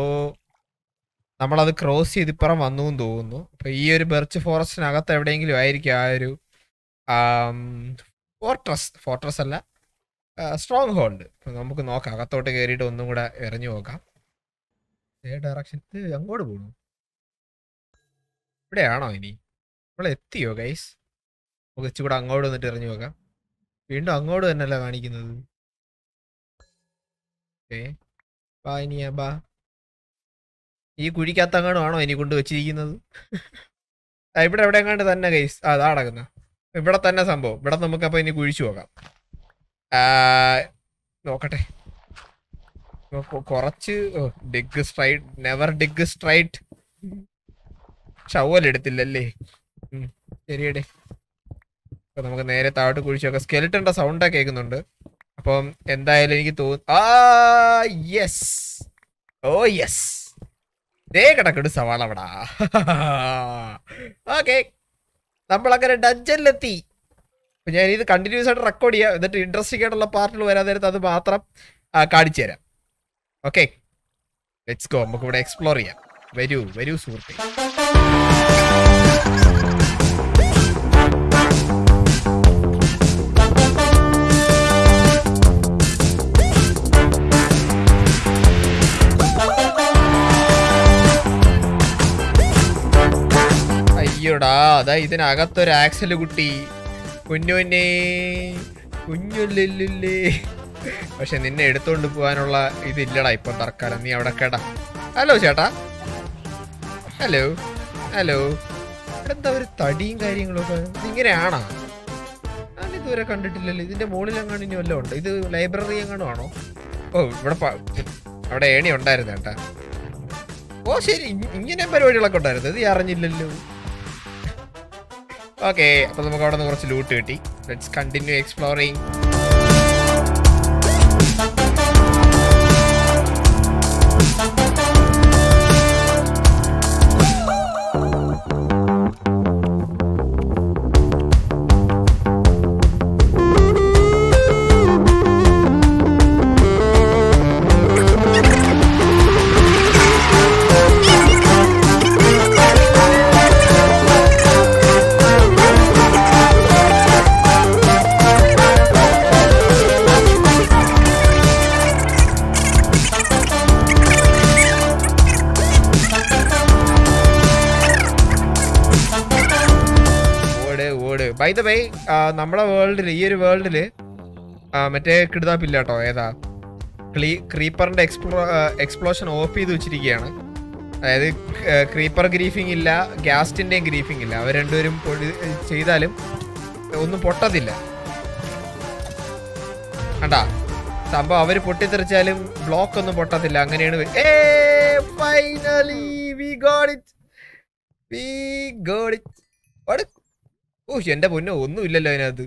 നമ്മളത് ക്രോസ് ചെയ്ത് ഇപ്പുറം വന്നു എന്ന് തോന്നുന്നു അപ്പോൾ ഈ ഒരു ബെർച്ച് ഫോറസ്റ്റിനകത്ത് എവിടെയെങ്കിലും ആയിരിക്കും ആ ഒരു ഫോർട്രസ് ഫോർട്രസ് അല്ല സ്ട്രോങ് ഹോൾഡ് അപ്പം നമുക്ക് നോക്കാം അകത്തോട്ട് കയറിയിട്ട് ഒന്നും കൂടെ എറിഞ്ഞു നോക്കാം ഏ ഡയറക്ഷൻ ഇത് അങ്ങോട്ട് പോകണു ഇവിടെയാണോ ഇനി നമ്മൾ എത്തിയോ ഗൈസ് നമുക്ക് ഇച്ചിരി കൂടെ അങ്ങോട്ട് വന്നിട്ട് എറിഞ്ഞു നോക്കാം വീണ്ടും അങ്ങോട്ട് തന്നെയല്ല കാണിക്കുന്നത് ഓക്കേ ബാ ഇനി ഈ കുഴിക്കകത്തങ്ങാണോ ആണോ ഇനി കൊണ്ട് വെച്ചിരിക്കുന്നത് ഇവിടെ എവിടെ എങ്ങാണ്ട് തന്നെ കൈസ് ആ അതാ നടക്കുന്ന ഇവിടെ തന്നെ സംഭവം ഇവിടെ നമുക്ക് അപ്പോൾ ഇനി കുഴിച്ചു നോക്കാം നോക്കട്ടെ കുറച്ച് dig straight never dig straight ഷവലെടുത്തില്ലല്ലേ ശരിയടേ അപ്പൊ നമുക്ക് നേരെ താഴോട്ട് കുഴിച്ചു നോക്കാം സ്കെലിട്ടൻ്റെ സൗണ്ടൊക്കെ കേൾക്കുന്നുണ്ട് അപ്പം എന്തായാലും എനിക്ക് തോന്നുന്നു ആ യെസ് ഓ യെസ് ദേ കിടക്കൊരു സവാള അവിടെ ഓക്കെ നമ്മളങ്ങനെ ഡഞ്ചനിലെത്തി ഞാൻ ഇത് കണ്ടിന്യൂസ് ആയിട്ട് റെക്കോർഡ് ചെയ്യാം എന്നിട്ട് ഇൻട്രസ്റ്റിംഗ് ആയിട്ടുള്ള പാർട്ടിൽ വരാൻ നേരത്ത് അത് മാത്രം കാണിച്ചു തരാം ഓക്കെ ലെറ്റ്സ് ഗോ ഇവിടെ എക്സ്പ്ലോർ ചെയ്യാം വരൂ വരൂ സുഹൃത്തേ എടാ അതാ ഇതിനകത്തൊരു ആക്സൽ കുട്ടി കുഞ്ഞുവിനെ കുഞ്ഞുല്ലേ പക്ഷെ നിന്നെ എടുത്തോണ്ട് പോകാനുള്ള ഇതില്ലടാ ഇപ്പൊ തർക്കാരം നീ അവിടെ കേടാ ഹലോ ചേട്ടാ ഹലോ ഹലോ എന്താ ഒരു തടിയും കാര്യങ്ങളൊക്കെ ഇതിങ്ങനെയാണോ ഇതുവരെ കണ്ടിട്ടില്ലല്ലോ ഇതിന്റെ മുകളിൽ എങ്ങാണ്ട് ഇനി വല്ലതും ഉണ്ട് ഇത് ലൈബ്രറി എങ്ങാണ്ടും ആണോ ഓ ഇവിടെ അവിടെ ഏണി ഉണ്ടായിരുന്നു ഓ ശരി ഇങ്ങനെ പരിപാടികളൊക്കെ ഉണ്ടായിരുന്നു ഇത് അറിഞ്ഞില്ലല്ലോ ഓക്കെ അപ്പൊ നമുക്ക് അവിടെ നിന്ന് കുറച്ച് ലൂട്ട് കിട്ടി let's continue exploring the way നമ്മുടെ വേൾഡിൽ ഈ ഒരു വേൾഡിൽ മറ്റേ കിടുതാപ്പില്ല കേട്ടോ ഏതാ ക്ലീ ക്രീപ്പറിൻ്റെ എക്സ്പ്ലോ എക്സ്പ്ലോഷൻ ഓഫ് ചെയ്ത് വെച്ചിരിക്കുകയാണ് അതായത് ക്രീപ്പർ ഗ്രീഫിംഗ് ഇല്ല ഗ്യാസ്റ്റിൻ്റെയും ഗ്രീഫിംഗ് ഇല്ല അവർ രണ്ടുപേരും ചെയ്താലും ഒന്നും പൊട്ടത്തില്ല കണ്ടാ സംഭവം അവർ പൊട്ടിത്തെറിച്ചാലും ബ്ലോക്ക് ഒന്നും പൊട്ടത്തില്ല അങ്ങനെയാണ് finally we got it we got oh എന്റെ പൊന്നോ ഒന്നുമില്ലല്ലോ അതിനകത്ത്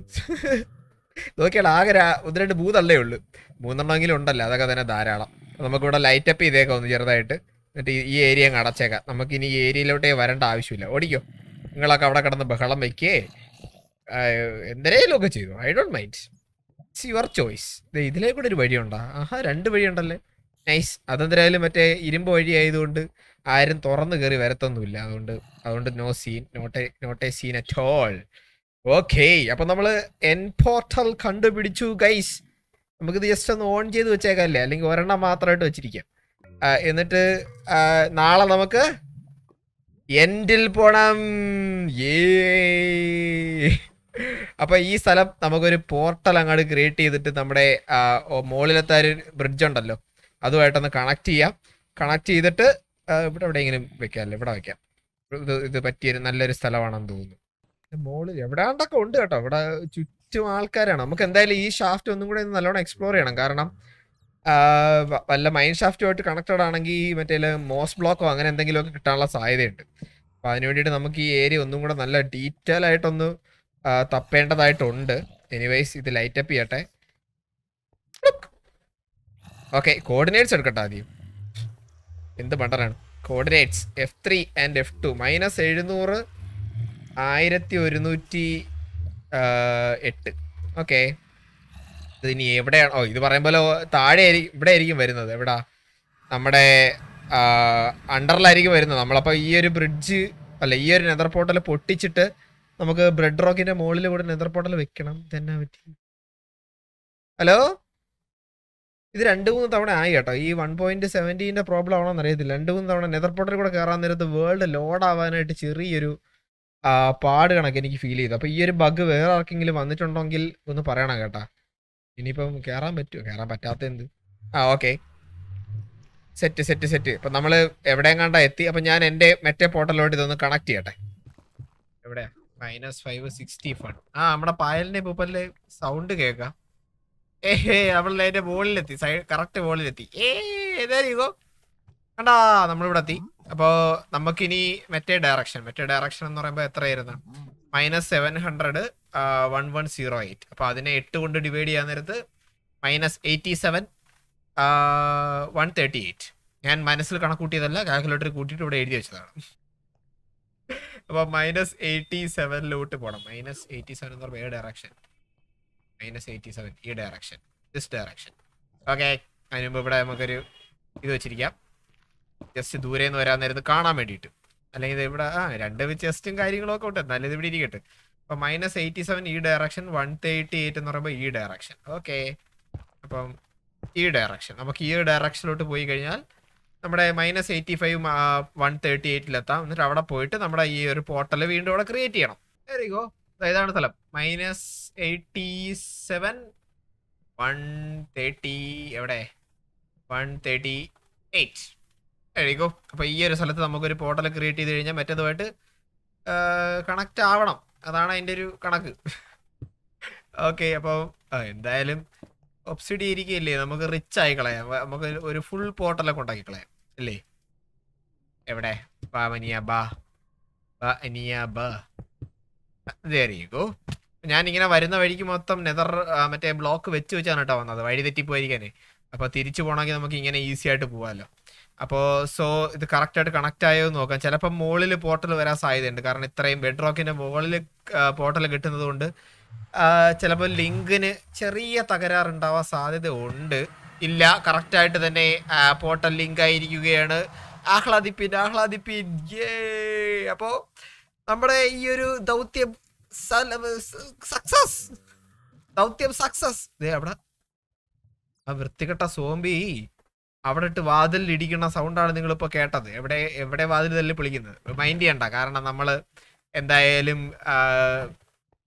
നോക്കിയാൽ ആകെ ഒന്ന് രണ്ട് ഭൂതല്ലേ ഉള്ളു മൂന്നെണ്ണമെങ്കിലും ഉണ്ടല്ലോ അതൊക്കെ തന്നെ ധാരാളം നമുക്കിവിടെ ലൈറ്റ് അപ്പ് ചെയ്തേക്കാം ഒന്ന് ചെറുതായിട്ട് എന്നിട്ട് ഈ ഏരിയ അങ്ങ് അടച്ചേക്കാം നമുക്ക് ഇനി ഈ ഏരിയയിലോട്ടേ വരേണ്ട ആവശ്യമില്ല ഓടിക്കോ നിങ്ങളൊക്കെ അവിടെ കിടന്ന് ബഹളം വെക്കേ എന്തരേലുമൊക്കെ ചെയ്തു I don't mind it's your choice ഇതിലേക്കൂടെ ഒരു വഴിയുണ്ടോ ആഹാ രണ്ട് വഴിയുണ്ടല്ലേ നൈസ് അതെന്തരായാലും മറ്റേ ഇരുമ്പ് വഴി ആയതുകൊണ്ട് ആരും തുറന്നു കയറി വരത്തൊന്നുമില്ല അതുകൊണ്ട് അതുകൊണ്ട് no scene not not a scene at all okay അപ്പൊ നമ്മള് എൻ പോർട്ടൽ കണ്ടുപിടിച്ചു ഗൈസ് നമുക്കിത് ജസ്റ്റ് ഒന്ന് ഓൺ ചെയ്ത് വെച്ചേക്കല്ലേ അല്ലെങ്കിൽ ഒരെണ്ണം മാത്രമായിട്ട് വെച്ചിരിക്കാം എന്നിട്ട് നാളെ നമുക്ക് എൻഡിൽ പോണം അപ്പൊ ഈ സ്ഥലം നമുക്കൊരു പോർട്ടൽ അങ്ങോട്ട് ക്രിയേറ്റ് ചെയ്തിട്ട് നമ്മുടെ മുകളിലത്തെ ഒരു ബ്രിഡ്ജ് ഉണ്ടല്ലോ അതുമായിട്ടൊന്ന് കണക്ട് ചെയ്യാം കണക്ട് ചെയ്തിട്ട് ഇവിടെ എവിടെയെങ്കിലും വെക്കാല്ലേ ഇവിടെ വെക്കാം ഇത് ഇത് പറ്റിയൊരു നല്ലൊരു സ്ഥലമാണെന്ന് തോന്നുന്നു മോള് എവിടാണ്ടൊക്കെ ഉണ്ട് കേട്ടോ ഇവിടെ ചുറ്റും ആൾക്കാരാണ് നമുക്ക് എന്തായാലും ഈ ഷാഫ്റ്റ് ഒന്നും കൂടെ നല്ലോണം എക്സ്പ്ലോർ ചെയ്യണം കാരണം വല്ല മൈൻ ഷാഫ്റ്റുമായിട്ട് കണക്റ്റഡ് ആണെങ്കിൽ മറ്റേ മോസ് ബ്ലോക്കോ അങ്ങനെ എന്തെങ്കിലുമൊക്കെ കിട്ടാനുള്ള സാധ്യതയുണ്ട് അപ്പോൾ അതിന് വേണ്ടിയിട്ട് നമുക്ക് ഈ ഏരിയ ഒന്നും കൂടെ നല്ല ഡീറ്റെയിൽ ആയിട്ടൊന്ന് തപ്പേണ്ടതായിട്ടുണ്ട് എനിവൈസ് ഇത് ലൈറ്റ് അപ്പ് ചെയ്യട്ടെ ഓക്കെ കോർഡിനേറ്റ്സ് എടുക്കട്ടെ ആദ്യം എന്ത് ബണ്ടറാണ് coordinates F three and F two minus എഴുന്നൂറ് ആയിരത്തി ഒരുന്നൂറ്റി എട്ട് ഓക്കെ ഇനി എവിടെയാണ് ഓ ഇത് പറയുമ്പോൾ താഴെ ഇവിടെ ആയിരിക്കും വരുന്നത് എവിടാ നമ്മുടെ അണ്ടറിലായിരിക്കും വരുന്നത് നമ്മളപ്പോൾ ഈ ഒരു ബ്രിഡ്ജ് അല്ല ഈ ഒരു നെതർ പോർട്ടൽ പൊട്ടിച്ചിട്ട് നമുക്ക് ബ്രെഡ് റോക്കിൻ്റെ മുകളിൽ കൂടെ നെതർ പോർട്ടൽ വെക്കണം ഇതെന്നാ പറ്റി ഹലോ ഇത് രണ്ട് മൂന്ന് തവണ ആയി കേട്ടോ ഈ വൺ പോയിന്റ് സെവൻറ്റീൻ്റെ പ്രോബ്ലം ആണോന്ന് അറിയത്തില്ല രണ്ട് മൂന്ന് തവണ നെതർ പോർട്ടറിൽ കൂടെ കയറാൻ നേരത്ത് വേൾഡ് ലോഡ് ആവാനായിട്ട് ചെറിയൊരു പാട് കണക്ക് എനിക്ക് ഫീൽ ചെയ്തു അപ്പോൾ ഈ ഒരു ബഗ് വേറെ ആർക്കെങ്കിലും വന്നിട്ടുണ്ടെങ്കിൽ ഒന്ന് പറയണം കേട്ടാ ഇനിയിപ്പം കയറാൻ പറ്റുമോ കയറാൻ പറ്റാത്ത എന്ത് ആ ഓക്കെ സെറ്റ് സെറ്റ് സെറ്റ് ഇപ്പം നമ്മൾ എവിടെയും കണ്ട എത്തി അപ്പം ഞാൻ എൻ്റെ മറ്റേ പോർട്ടലോട്ട് ഇതൊന്ന് കണക്ട് ചെയ്യട്ടെ എവിടെയാ മൈനസ് ഫൈവ് സിക്സ്റ്റി ഫൺ ആ നമ്മുടെ പായലിൻ്റെ പൂപ്പലിലെ സൗണ്ട് കേൾക്കാം നമ്മൾ അതിന്റെ മുകളിലെത്തി സൈഡ് കറക്റ്റ് മുകളിലെത്തി ഏതായിരിക്കും കണ്ടാ നമ്മളിവിടെ എത്തി അപ്പോ നമുക്കിനി മറ്റേ ഡയറക്ഷൻ മറ്റേ ഡയറക്ഷൻ എന്ന് പറയുമ്പോൾ എത്രയായിരുന്നു minus seven hundred one one zero eight അപ്പൊ അതിനെ എട്ട് കൊണ്ട് ഡിവൈഡ് ചെയ്യാൻ നേരത്ത് minus eighty seven one thirty eight ഞാൻ മനസ്സിൽ കണക്കൂട്ടിയതല്ല കാൽക്കുലേറ്റർ കൂട്ടിയിട്ട് ഇവിടെ എഴുതി വെച്ചതാണ് അപ്പൊ മൈനസ് എയ്റ്റി സെവനിലോട്ട് പോകണം മൈനസ് എയ്റ്റി സെവൻ എന്ന് പറയുമ്പോൾ ഡയറക്ഷൻ മൈനസ് എയ്റ്റി സെവൻ ഈ ഡയറക്ഷൻ ദിസ് ഡയറക്ഷൻ ഓക്കെ അതിന് മുമ്പ് ഇവിടെ നമുക്കൊരു ഇത് വെച്ചിരിക്കാം ജസ്റ്റ് ദൂരെ നിന്ന് വരാൻ നേരത്ത് കാണാൻ വേണ്ടിയിട്ട് അല്ലെങ്കിൽ ഇവിടെ ആ രണ്ട് ജസ്റ്റും കാര്യങ്ങളൊക്കെ ഉണ്ട് നല്ലത് ഇവിടെ ഇരിക്കട്ടെ അപ്പൊ മൈനസ് എയ്റ്റി സെവൻ ഈ ഡയറക്ഷൻ വൺ തേർട്ടി എയ്റ്റ് എന്ന് പറയുമ്പോൾ ഈ ഡയറക്ഷൻ ഓക്കെ അപ്പം ഈ ഡയറക്ഷൻ നമുക്ക് ഈ ഡയറക്ഷനിലോട്ട് പോയി കഴിഞ്ഞാൽ നമ്മുടെ minus eighty five one thirty എയ്റ്റിലെത്താം എന്നിട്ട് അവിടെ പോയിട്ട് നമ്മുടെ ഈ ഒരു പോർട്ടൽ വീണ്ടും അവിടെ ക്രിയേറ്റ് ചെയ്യണം വെരി ഗോ ഇതാണ് സ്ഥലം minus eighty seven one thirty എവിടെ വൺ തേർട്ടി എയ്റ്റ് എഴുതിക്കോ അപ്പോൾ ഈ ഒരു സ്ഥലത്ത് നമുക്കൊരു പോർട്ടൽ ക്രിയേറ്റ് ചെയ്ത് കഴിഞ്ഞാൽ മറ്റേതുമായിട്ട് കണക്റ്റ് ആവണം അതാണ് അതിൻ്റെ ഒരു കണക്ക് ഓക്കെ അപ്പോൾ എന്തായാലും ഒബ്സിഡി ഇരിക്കുകയില്ലേ നമുക്ക് റിച്ച് ആയി കളയാം നമുക്ക് ഒരു ഫുൾ പോർട്ടലൊക്കെ ഉണ്ടാക്കി കളയാം അല്ലേ എവിടെ ബാ മനിയ ബാ ബാ അനിയ ബാ ദേറിയോ ഞാൻ ഇങ്ങനെ വരുന്ന വഴിക്ക് മൊത്തം നെതർ മറ്റേ ബ്ലോക്ക് വെച്ച് വെച്ചാണ് കേട്ടോ വന്നത് വഴി തെറ്റിപ്പോയിരിക്കാനേ അപ്പോൾ തിരിച്ചു പോകണമെങ്കിൽ നമുക്ക് ഇങ്ങനെ ഈസി ആയിട്ട് പോകാമല്ലോ അപ്പോൾ സോ ഇത് കറക്റ്റായിട്ട് കണക്റ്റ് ആയോ എന്ന് നോക്കാം ചിലപ്പോൾ മുകളിൽ പോർട്ടൽ വരാൻ സാധ്യതയുണ്ട് കാരണം ഇത്രയും ബെഡ് റോക്കിൻ്റെ മുകളിൽ പോർട്ടൽ കിട്ടുന്നത് കൊണ്ട് ചിലപ്പോൾ ലിങ്കിന് ചെറിയ തകരാറുണ്ടാവാൻ സാധ്യത ഉണ്ട് ഇല്ല കറക്റ്റായിട്ട് തന്നെ പോർട്ടൽ ലിങ്ക് ആയിരിക്കുകയാണ് ആഹ്ലാദിപ്പിൻ ആഹ്ലാദിപ്പിൻ ഏ അപ്പോൾ നമ്മുടെ ഈ ഒരു ദൗത്യം സക്സസ് ദൗത്യം സക്സസ് ദേ അവിടെ ആ വൃത്തികെട്ട സോംബി അവിടെ ഇട്ട് വാതിലിൽ ഇടിക്കുന്ന സൗണ്ടാണ് നിങ്ങളിപ്പോൾ കേട്ടത് എവിടെ എവിടെ വാതിൽ തല്ലി പൊളിക്കുന്നത് മൈൻഡ് ചെയ്യണ്ട കാരണം നമ്മൾ എന്തായാലും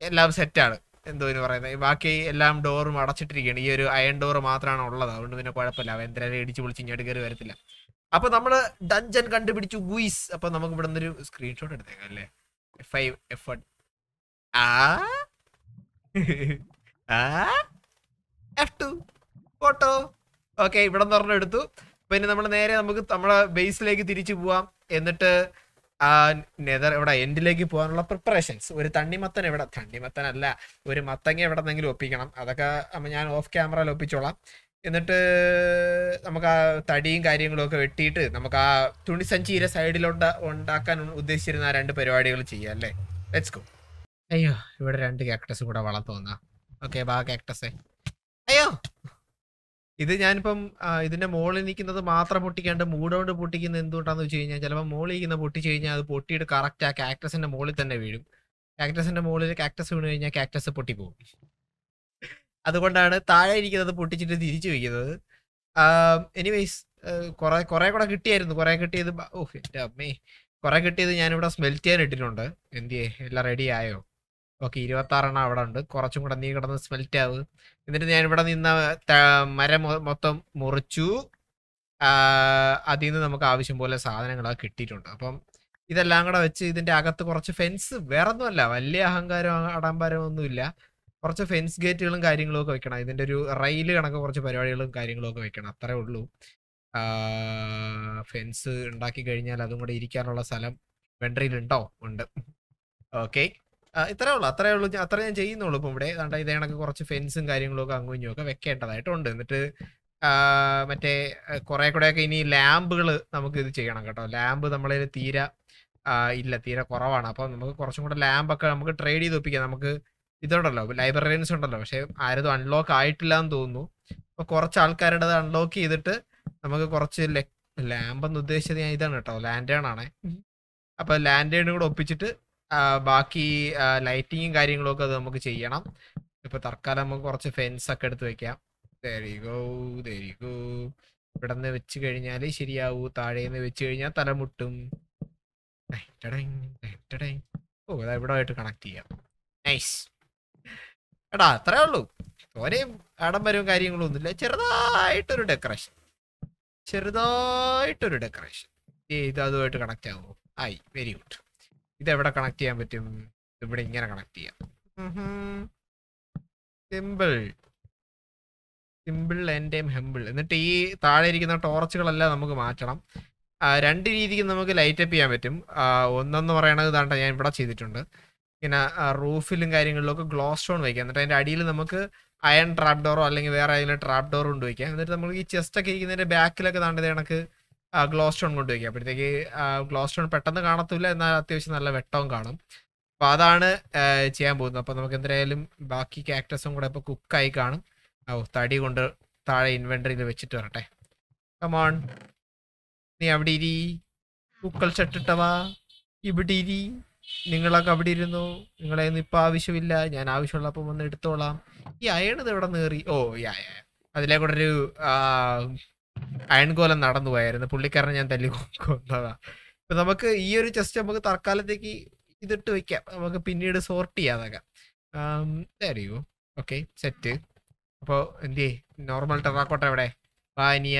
എല്ലാം സെറ്റാണ് എന്തോന്ന് പറയുന്നത് ബാക്കി എല്ലാം ഡോറും അടച്ചിട്ടിരിക്കുകയാണ് ഈ ഒരു അയൺ ഡോർ മാത്രമാണ് ഉള്ളത് അതുകൊണ്ട് പിന്നെ കുഴപ്പമില്ല അവ എന്തിനാലും ഇടിച്ച് പൊളിച്ച് ഇങ്ങോട്ട് കയറി വരത്തില്ല അപ്പൊ നമ്മൾ ഡഞ്ചൻ കണ്ടുപിടിച്ചു ഗുയിസ് അപ്പൊ നമുക്ക് ഇവിടെ നിന്നൊരു സ്ക്രീൻഷോട്ട് എടുത്തേക്കാം അല്ലേ എഫ് ഐ എഫ് വൺ ആ ആ എഫ് ഓക്കെ ഇവിടെ നിന്ന് പറഞ്ഞു എടുത്തു പിന്നെ നമ്മൾ നേരെ നമുക്ക് നമ്മളെ ബേസിലേക്ക് തിരിച്ചു പോവാം എന്നിട്ട് ആ നെതർ ഇവിടെ എൻഡിലേക്ക് പോകാനുള്ള പ്രിപ്പറേഷൻസ് ഒരു തണ്ണിമത്തൻ എവിടെ അല്ല ഒരു മത്തങ്ങ എവിടെ നിന്നെങ്കിലും ഒപ്പിക്കണം അതൊക്കെ ഞാൻ ഓഫ് ക്യാമറയിൽ ഒപ്പിച്ചോളാം എന്നിട്ട് നമുക്ക് ആ തടിയും കാര്യങ്ങളും ഒക്കെ വെട്ടിയിട്ട് നമുക്ക് ആ തുണിസഞ്ചിയുടെ സൈഡിലുണ്ട ഉണ്ടാക്കാൻ ഉദ്ദേശിച്ചിരുന്ന ആ രണ്ട് പരിപാടികൾ ചെയ്യാം അല്ലേ ലെറ്റ്സ് ഗോ അയ്യോ ഇവിടെ രണ്ട് കാക്ടസ് കൂടെ വളർത്തു വന്നാ ഓക്കെ ബാ കാക്ടസേ അയ്യോ ഇത് ഞാനിപ്പം ഇതിന്റെ മുകളിൽ നിൽക്കുന്നത് മാത്രം പൊട്ടിക്കാണ്ട് മൂടോണ്ട് പൊട്ടിക്കുന്ന എന്തുകൊണ്ടാന്ന് വെച്ച് കഴിഞ്ഞാൽ ചിലപ്പോൾ മുകളിൽ ഇരിക്കുന്ന പൊട്ടി കഴിഞ്ഞാൽ അത് പൊട്ടിയിട്ട് കറക്റ്റ് ആ കാക്ടസിന്റെ മുകളിൽ തന്നെ വീഴും കാക്ടസിന്റെ മുകളിൽ കാക്ടസ് വീണ് കഴിഞ്ഞാൽ കാക്ടസ് പോകും അതുകൊണ്ടാണ് താഴെ ഇരിക്കുന്നത് പൊട്ടിച്ചിട്ട് തിരിച്ചു വയ്ക്കുന്നത് എനിവേസ് കുറെ കുറെ കൂടെ കിട്ടിയായിരുന്നു കുറെ കിട്ടിയത് ഓഹ് എൻ്റെ അമ്മേ കുറെ കിട്ടിയത് ഞാനിവിടെ സ്മെൽറ്റ് ചെയ്യാൻ ഇട്ടിട്ടുണ്ട് എന്തിയേ എല്ലാം റെഡി ആയോ ഓക്കെ ഇരുപത്താറെണ്ണം അവിടെ ഉണ്ട് കുറച്ചും കൂടെ നീ കിടന്ന് സ്മെൽറ്റ് ആവും എന്നിട്ട് ഞാൻ ഇവിടെ നിന്ന മരം മൊത്തം മുറിച്ചു അതിൽ നിന്ന് നമുക്ക് ആവശ്യം പോലെ സാധനങ്ങളൊക്കെ കിട്ടിയിട്ടുണ്ട് അപ്പം ഇതെല്ലാം കൂടെ വെച്ച് ഇതിൻ്റെ അകത്ത് കുറച്ച് ഫെൻസ് വേറൊന്നുമല്ല വലിയ അഹങ്കാരം അടംബരം ഒന്നുമില്ല കുറച്ച് ഫെൻസ് ഗേറ്റുകളും കാര്യങ്ങളും ഒക്കെ വെക്കണം ഇതിൻ്റെ ഒരു റെയിൽ കണക്ക് കുറച്ച് പരിപാടികളും കാര്യങ്ങളും ഒക്കെ വെക്കണം അത്രേ ഉള്ളൂ ഫെൻസ് ഉണ്ടാക്കി കഴിഞ്ഞാൽ അതും കൂടെ ഇരിക്കാനുള്ള സ്ഥലം വെണ്ടറിയിലുണ്ടോ ഉണ്ട് ഓക്കെ ഇത്രേ ഉള്ളൂ അത്രേ ഉള്ളൂ അത്ര ഞാൻ ചെയ്യുന്നുള്ളൂ ഇപ്പം ഇവിടെ അതുകൊണ്ട് ഇതേ കണക്ക് കുറച്ച് ഫെൻസും കാര്യങ്ങളും ഒക്കെ അങ്ങും ഇങ്ങും ഒക്കെ വെക്കേണ്ടതായിട്ടുണ്ട് എന്നിട്ട് മറ്റേ കുറെ കൂടെയൊക്കെ ഇനി ലാമ്പുകൾ നമുക്ക് ഇത് ചെയ്യണം കേട്ടോ ലാമ്പ് നമ്മളെ തീരെ ഇല്ല തീരെ കുറവാണ് അപ്പം നമുക്ക് കുറച്ചും കൂടെ ലാമ്പൊക്കെ നമുക്ക് ട്രേഡ് ചെയ്ത് ഒപ്പിക്കാം നമുക്ക് ഇതുണ്ടല്ലോ ലൈബ്രറീൻസ് ഉണ്ടല്ലോ പക്ഷെ ആരും അൺലോക്ക് ആയിട്ടില്ല എന്ന് തോന്നുന്നു അപ്പൊ കുറച്ച് ആൾക്കാരുടെ അത് അൺലോക്ക് ചെയ്തിട്ട് നമുക്ക് കുറച്ച് ലാമ്പ് എന്ന് ഉദ്ദേശിച്ചത് ഞാൻ ഇതാണ് കേട്ടോ ലാൻഡേൺ ആണേ അപ്പോൾ ലാൻഡേണും കൂടെ ഒപ്പിച്ചിട്ട് ബാക്കി ലൈറ്റിങ്ങും കാര്യങ്ങളും ഒക്കെ അത് നമുക്ക് ചെയ്യണം ഇപ്പൊ തർക്കാലം നമുക്ക് കുറച്ച് ഫെൻസ് ഒക്കെ എടുത്ത് വെക്കാം തരികോ ഇവിടെ നിന്ന് വെച്ച് കഴിഞ്ഞാൽ ശരിയാവൂ താഴേന്ന് വെച്ച് കഴിഞ്ഞാൽ തല മുട്ടും ഓ ഇവിടെ ആയിട്ട് കണക്ട് ചെയ്യാം നൈസ് എടാ അത്രേ ഉള്ളൂ ഒരേ ആഡംബരവും കാര്യങ്ങളും ഒന്നുമില്ല ചെറുതായിട്ടൊരു ഡെക്കറേഷൻ ചെറുതായിട്ടൊരു ഡെക്കറേഷൻ ഇത് അതുമായിട്ട് കണക്റ്റ് ആവുമോ ആയി വെരി ഗുഡ് ഇതെവിടെ കണക്ട് ചെയ്യാൻ പറ്റും ഇവിടെ ഇങ്ങനെ കണക്ട് ചെയ്യാം സിമ്പിൾ സിമ്പിൾ ആൻഡ് ഹെമ്പിൾ എന്നിട്ട് ഈ താഴെ ഇരിക്കുന്ന ടോർച്ചുകളെല്ലാം നമുക്ക് മാറ്റണം രണ്ട് രീതിക്ക് നമുക്ക് ലൈറ്റ് അപ്പ് ചെയ്യാൻ പറ്റും ഒന്നെന്ന് പറയണത് ഇതാണ്ട് ഞാൻ ഇവിടെ ചെയ്തിട്ടുണ്ട് പിന്നെ റൂഫിലും കാര്യങ്ങളിലൊക്കെ ഗ്ലോസ് സ്റ്റോൺ വയ്ക്കാം എന്നിട്ട് അതിൻ്റെ അടിയിൽ നമുക്ക് അയൺ ട്രാപ്പ് ഡോറോ അല്ലെങ്കിൽ വേറെ അതിൽ ട്രാപ്പ് ഡോർ കൊണ്ട് വയ്ക്കാം എന്നിട്ട് നമ്മൾ ഈ ചെസ്റ്റൊക്കെ ഇരിക്കുന്നതിൻ്റെ ബാക്കിലൊക്കെ താണ്ടത് കണക്ക് ഗ്ലോസ് സ്റ്റോൺ കൊണ്ട് വയ്ക്കാം അപ്പോഴത്തേക്ക് ഗ്ലോസ് സ്റ്റോൺ പെട്ടെന്ന് കാണത്തില്ല എന്നാൽ അത്യാവശ്യം നല്ല വെട്ടവും കാണും അപ്പോൾ അതാണ് ചെയ്യാൻ പോകുന്നത് അപ്പോൾ നമുക്ക് എന്തായാലും ബാക്കി ക്യാരക്ടേഴ്സും കൂടെ ഇപ്പോൾ കുക്കായി കാണും ഓ തടി കൊണ്ട് താഴെ ഇൻവെൻട്രിയിൽ വെച്ചിട്ട് വരട്ടെ കമോൺ നീ അവിടെ ഇരി പൂക്കൾ ചട്ടിട്ടവാ ഇവിടെ ഇരി നിങ്ങളൊക്കെ അവിടെ ഇരുന്നു നിങ്ങളെ ഇപ്പൊ ആവശ്യമില്ല ഞാൻ ആവശ്യമുള്ളപ്പോ വന്ന് എടുത്തോളാം ഈ അയണത് ഇവിടെ നേറി ഓ യാ അതിലെ കൂടെ ഒരു അയൺകോലം നടന്നു പോയായിരുന്നു പുള്ളിക്കാരനെ ഞാൻ തല്ലി കൊന്നതാ ഇപ്പൊ നമുക്ക് ഈ ഒരു ചെസ്റ്റ് നമുക്ക് തൽക്കാലത്തേക്ക് ഇതിട്ട് വെക്കാം നമുക്ക് പിന്നീട് സോർട്ട് ചെയ്യാതൊക്കെ അറിയോ ഓക്കെ സെറ്റ് അപ്പോൾ എന്തേ നോർമൽ ടെറാക്കോട്ട എവിടെ വാനിയ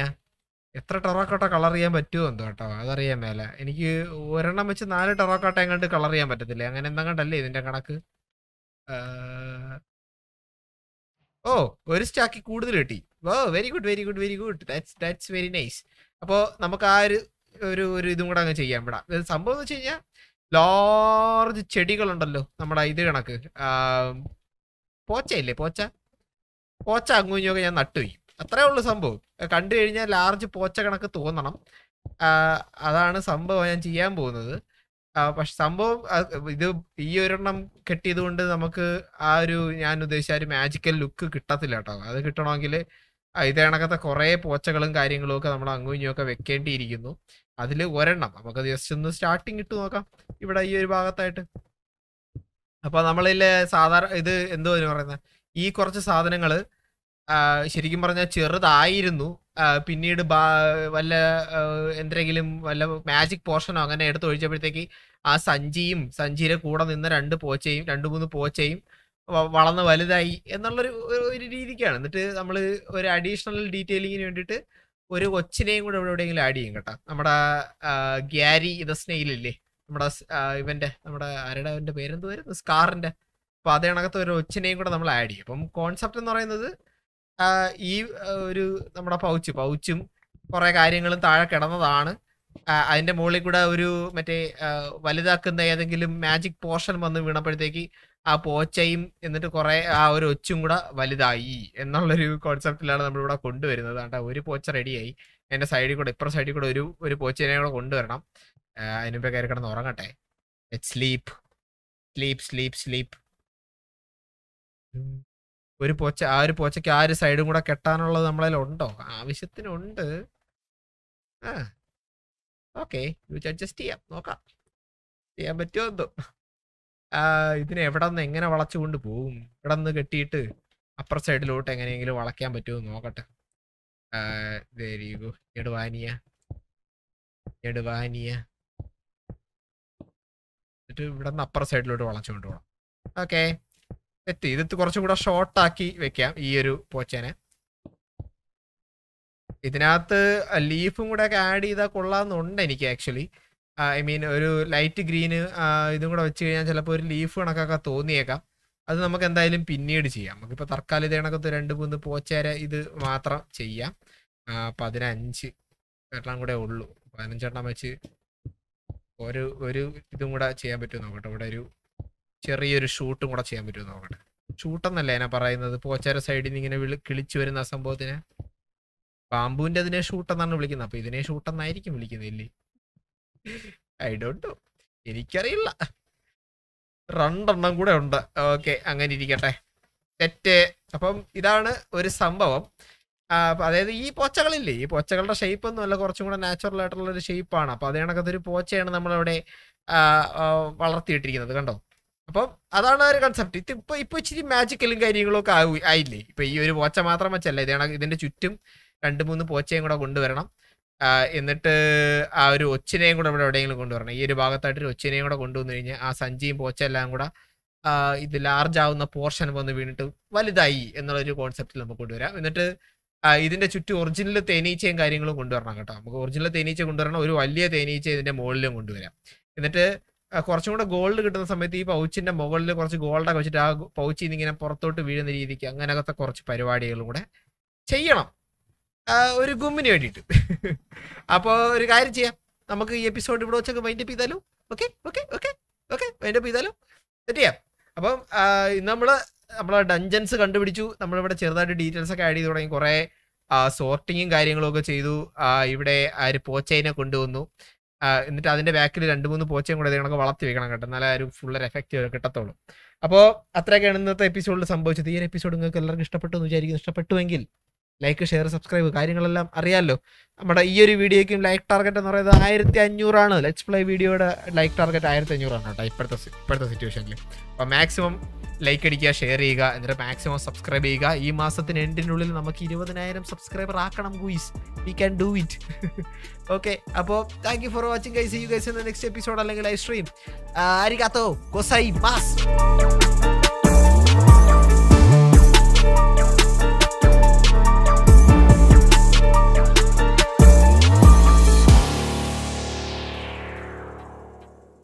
എത്ര ടെറോക്കോട്ട കളർ ചെയ്യാൻ പറ്റുമോ എന്തോ കേട്ടോ അതറിയാൻ മേല എനിക്ക് ഒരെണ്ണം വെച്ച് നാല് ടെറോക്കോട്ട എങ്ങാണ്ട് കളർ ചെയ്യാൻ പറ്റത്തില്ല അങ്ങനെ എന്തെങ്ങാണ്ടല്ലേ ഇതിന്റെ കണക്ക് ഓ ഒരു സ്റ്റാക്കി കൂടുതൽ കിട്ടി oh very good very good very good that's that's very nice അപ്പോൾ നമുക്ക് ആ ഒരു ഒരു ഒരു ഇതും കൂടെ അങ്ങ് ചെയ്യാം ഇവിടെ സംഭവം എന്ന് വെച്ച് കഴിഞ്ഞാൽ ലാർജ് ചെടികളുണ്ടല്ലോ നമ്മുടെ ഇത് കണക്ക് പോച്ചയില്ലേ പോച്ച പോച്ച അങ്ങുഞ്ഞൊക്കെ ഞാൻ നട്ടുപോയി അത്രേ ഉള്ളു സംഭവം കണ്ടു കഴിഞ്ഞാൽ ലാർജ് പോച്ച കണക്ക് തോന്നണം അതാണ് സംഭവം ഞാൻ ചെയ്യാൻ പോകുന്നത് പക്ഷെ സംഭവം ഇത് ഈ ഒരെണ്ണം കെട്ടിയത് കൊണ്ട് നമുക്ക് ആ ഒരു ഞാൻ ഉദ്ദേശിച്ച ഒരു മാജിക്കൽ ലുക്ക് കിട്ടത്തില്ല കേട്ടോ അത് കിട്ടണമെങ്കിൽ ഇത് കണക്കത്തെ കുറേ പോച്ചകളും കാര്യങ്ങളും ഒക്കെ നമ്മൾ അങ്ങും ഇങ്ങുമൊക്കെ വെക്കേണ്ടിയിരിക്കുന്നു അതിൽ ഒരെണ്ണം നമുക്ക് ജസ്റ്റ് ഒന്ന് സ്റ്റാർട്ടിങ് ഇട്ട് നോക്കാം ഇവിടെ ഈ ഒരു ഭാഗത്തായിട്ട് അപ്പോൾ നമ്മളിലെ സാധാരണ ഇത് എന്തോ പറയുന്നത് ഈ കുറച്ച് സാധനങ്ങൾ ശരിക്കും പറഞ്ഞാൽ ചെറുതായിരുന്നു പിന്നീട് വല്ല എന്തെങ്കിലും വല്ല മാജിക് പോർഷനോ അങ്ങനെ എടുത്തു ഒഴിച്ചപ്പോഴത്തേക്ക് ആ സഞ്ചിയും സഞ്ചിയുടെ കൂടെ നിന്ന രണ്ട് പോച്ചയും രണ്ട് മൂന്ന് പോച്ചയും വളർന്ന് വലുതായി എന്നുള്ളൊരു ഒരു രീതിക്കാണ് എന്നിട്ട് നമ്മൾ ഒരു അഡീഷണൽ ഡീറ്റെയിലിങ്ങിന് വേണ്ടിയിട്ട് ഒരു കൊച്ചിനെയും കൂടെ ഇവിടെ എവിടെയെങ്കിലും ആഡ് ചെയ്യും കേട്ടോ നമ്മുടെ ഗ്യാരി ഇത സ്നെയിലില്ലേ നമ്മുടെ ഇവന്റെ നമ്മുടെ ആരുടെ അവന്റെ പേരെന്ത് പേര് സ്കാറിന്റെ അപ്പൊ അതേ ഒരു കൊച്ചിനെയും കൂടെ നമ്മൾ ആഡ് ചെയ്യും അപ്പം കോൺസെപ്റ്റ് എന്ന് പറയുന്നത് ഈ ഒരു നമ്മുടെ പൗച്ച് പൗച്ചും കുറേ കാര്യങ്ങളും താഴെ കിടന്നതാണ് അതിന്റെ മുകളിൽ കൂടെ ഒരു മറ്റേ വലുതാക്കുന്ന ഏതെങ്കിലും മാജിക് പോർഷൻ വന്ന് വീണപ്പോഴത്തേക്ക് ആ പോച്ചയും എന്നിട്ട് കുറെ ആ ഒരു ഒച്ചും കൂടെ വലുതായി എന്നുള്ളൊരു കോൺസെപ്റ്റിലാണ് നമ്മളിവിടെ കൊണ്ടുവരുന്നത് കണ്ട ഒരു പോച്ച റെഡിയായി എന്റെ സൈഡിൽ കൂടെ ഇപ്പുറ സൈഡിൽ കൂടെ ഒരു ഒരു പോച്ചേനെ കൂടെ കൊണ്ടുവരണം അതിനുമ്പോ കയറി കിടന്ന് ഉറങ്ങട്ടെ സ്ലീപ്പ് സ്ലീപ്പ് സ്ലീപ്പ് സ്ലീപ്പ് ഒരു പോച്ച ആ ഒരു പോച്ചയ്ക്ക് ആ ഒരു സൈഡും കൂടെ കെട്ടാനുള്ളത് നമ്മളതിൽ ഉണ്ടോ ആവശ്യത്തിനുണ്ട് ആ ഓക്കെ ഇത് അഡ്ജസ്റ്റ് ചെയ്യാം നോക്കാം ചെയ്യാൻ പറ്റുമോ എന്തോ ഇതിനെ എവിടെ നിന്ന് എങ്ങനെ വളച്ചുകൊണ്ട് പോകും ഇവിടെ നിന്ന് കെട്ടിയിട്ട് അപ്പർ സൈഡിലോട്ട് എങ്ങനെയെങ്കിലും വളയ്ക്കാൻ പറ്റുമോ നോക്കട്ടെ എടുവാനിയ എടുവാനിയ എന്നിട്ട് ഇവിടെ നിന്ന് അപ്പർ സൈഡിലോട്ട് വളച്ചുകൊണ്ട് പോകണം ഓക്കേ സെറ്റ് ഇതിട്ട് കുറച്ചും കൂടെ ഷോർട്ടാക്കി വെക്കാം ഈ ഒരു പോച്ചേനെ ഇതിനകത്ത് ലീഫും കൂടെ ഒക്കെ ആഡ് ചെയ്താൽ കൊള്ളാമെന്നുണ്ട് എനിക്ക് ആക്ച്വലി ഐ മീൻ ഒരു ലൈറ്റ് ഗ്രീന് ഇതും കൂടെ വെച്ച് കഴിഞ്ഞാൽ ചിലപ്പോൾ ഒരു ലീഫ് കണക്കൊക്കെ തോന്നിയേക്കാം അത് നമുക്ക് എന്തായാലും പിന്നീട് ചെയ്യാം നമുക്കിപ്പോൾ തർക്കാലി ഇത് രണ്ട് മൂന്ന് പോച്ചേര ഇത് മാത്രം ചെയ്യാം പതിനഞ്ച് എണ്ണം കൂടെ ഉള്ളൂ പതിനഞ്ചെണ്ണം വെച്ച് ഒരു ഒരു ഇതും കൂടെ ചെയ്യാൻ പറ്റും നോക്കട്ടെ ഇവിടെ ഒരു ചെറിയൊരു ഷൂട്ടും കൂടെ ചെയ്യാൻ പറ്റുമോ നോക്കട്ടെ ഷൂട്ടെന്നല്ല എന്നാ പറയുന്നത് പോച്ചാര സൈഡിൽ നിന്ന് ഇങ്ങനെ വിളി കിളിച്ചു വരുന്ന ആ സംഭവത്തിന് പാമ്പുവിൻ്റെ അതിനെ ഷൂട്ടെന്നാണ് വിളിക്കുന്നത് അപ്പോൾ ഇതിനെ ഷൂട്ടെന്നായിരിക്കും ഇല്ലേ ഐ ഡോണ്ട് നോ എനിക്കറിയില്ല രണ്ടെണ്ണം കൂടെ ഉണ്ട് ഓക്കെ അങ്ങനെ ഇരിക്കട്ടെ തെറ്റ് അപ്പം ഇതാണ് ഒരു സംഭവം അതായത് ഈ പോച്ചകളില്ലേ ഈ പോച്ചകളുടെ ഷേപ്പ് ഒന്നും അല്ല കുറച്ചും കൂടെ നാച്ചുറൽ ആയിട്ടുള്ള ഒരു ഷേപ്പാണ് അപ്പോൾ അതേ കണക്കത്തൊരു പോച്ചയാണ് നമ്മളവിടെ വളർത്തിയിട്ടിരിക്കുന്നത് കണ്ടോ അപ്പം അതാണ് ഒരു കൺസെപ്റ്റ് ഇത് ഇപ്പൊ ഇപ്പൊ ഇച്ചിരി മാജിക്കലും കാര്യങ്ങളൊക്കെ ആവു ആയില്ലേ ഇപ്പൊ ഈ ഒരു പോച്ച മാത്രം വെച്ചല്ല ഇതാണ് ഇതിന്റെ ചുറ്റും രണ്ട് മൂന്ന് പോച്ചയും കൂടെ കൊണ്ടുവരണം എന്നിട്ട് ആ ഒരു ഒച്ചിനെയും കൂടെ ഇവിടെ എവിടെയെങ്കിലും കൊണ്ടുവരണം ഈ ഒരു ഭാഗത്തായിട്ട് ഒരു ഒച്ചിനെയും കൂടെ കൊണ്ടുവന്നു കഴിഞ്ഞാൽ ആ സഞ്ചിയും പോച്ചയെല്ലാം കൂടെ ഇത് ലാർജ് ആവുന്ന പോർഷൻ വന്ന് വീണിട്ട് വലുതായി എന്നുള്ളൊരു കോൺസെപ്റ്റിൽ നമുക്ക് കൊണ്ടുവരാം എന്നിട്ട് ഇതിന്റെ ചുറ്റും ഒറിജിനൽ തേനീച്ചയും കാര്യങ്ങളും കൊണ്ടുവരണം കേട്ടോ നമുക്ക് ഒറിജിനൽ തേനീച്ച കൊണ്ടുവരണം ഒരു വലിയ തേനീച്ച ഇതിന്റെ മുകളിലും കൊണ്ടുവരാം എന്നിട്ട് കുറച്ചും കൂടെ ഗോൾഡ് കിട്ടുന്ന സമയത്ത് ഈ പൗച്ചിന്റെ മുകളിൽ കുറച്ച് ഗോൾഡൊക്കെ വെച്ചിട്ട് ആ പൗച്ചിൽ നിന്ന് ഇങ്ങനെ പുറത്തോട്ട് വീഴുന്ന രീതിക്ക് അങ്ങനത്തെ കുറച്ച് പരിപാടികളും കൂടെ ചെയ്യണം ഒരു ഗുമ്മിന് വേണ്ടിയിട്ട് അപ്പോൾ ഒരു കാര്യം ചെയ്യാം നമുക്ക് ഈ എപ്പിസോഡ് ഇവിടെ വെച്ചൊക്കെ അപ്പ് ചെയ്താലും ഓക്കെ ഓക്കെ ഓക്കെ ഓക്കെ മൈൻഡപ്പ് ചെയ്താലോ സെറ്റ് ചെയ്യാം അപ്പം ഇന്ന് നമ്മൾ നമ്മൾ ഡഞ്ചൻസ് കണ്ടുപിടിച്ചു നമ്മളിവിടെ ചെറുതായിട്ട് ഡീറ്റെയിൽസ് ഒക്കെ ആഡ് ചെയ്ത് തുടങ്ങി കുറേ സോർട്ടിങ്ങും കാര്യങ്ങളും ഒക്കെ ചെയ്തു ഇവിടെ ആര് പോച്ചേനെ കൊണ്ടുവന്നു എന്നിട്ട് അതിന്റെ ബാക്കിൽ രണ്ട് മൂന്ന് പോച്ചയും കൂടെ കണക്ക് വളർത്തി വെക്കണം കേട്ടോ നല്ല ഒരു ഫുൾ എഫക്റ്റ് കിട്ടത്തുള്ളൂ അപ്പോൾ അത്രയൊക്കെയാണ് ഇന്നത്തെ എപ്പിസോഡിൽ സംഭവിച്ചത് ഈ ഒരു എപ്പിസോഡ് നിങ്ങൾക്ക് എല്ലാവർക്കും ഇഷ്ടപ്പെട്ടു എന്ന് വിചാരിക്കുന്നു ഇഷ്ടപ്പെട്ടുവെങ്കിൽ ലൈക്ക് ഷെയർ സബ്സ്ക്രൈബ് കാര്യങ്ങളെല്ലാം അറിയാമല്ലോ നമ്മുടെ ഈ ഒരു വീഡിയോയ്ക്കും ലൈക്ക് ടാർഗറ്റ് എന്ന് പറയുന്നത് ആയിരത്തി അഞ്ഞൂറാണ് ലെറ്റ്സ് പ്ലേ വീഡിയോയുടെ ലൈക്ക് ടാർഗറ്റ് ആയിരത്തി അഞ്ഞൂറാണ് കേട്ടോ ഇപ്പോഴത്തെ ഇപ്പോഴത്തെ സിറ്റുവേഷനിൽ അപ്പോൾ മാക്സിമം ലൈക്ക് അടിക്കുക ഷെയർ ചെയ്യുക എന്നിട്ട് മാക്സിമം സബ്സ്ക്രൈബ് ചെയ്യുക ഈ മാസത്തിന് എൻഡിനുള്ളിൽ നമുക്ക് ഇരുപതിനായിരം സബ്സ്ക്രൈബർ ആക്കണം guys we can do it okay അപ്പോൾ thank you for watching guys you guys in next episode അല്ലെങ്കിൽ ലൈവ് സ്ട്രീം ആരിക്കാത്തോ കൊസൈ മാസ്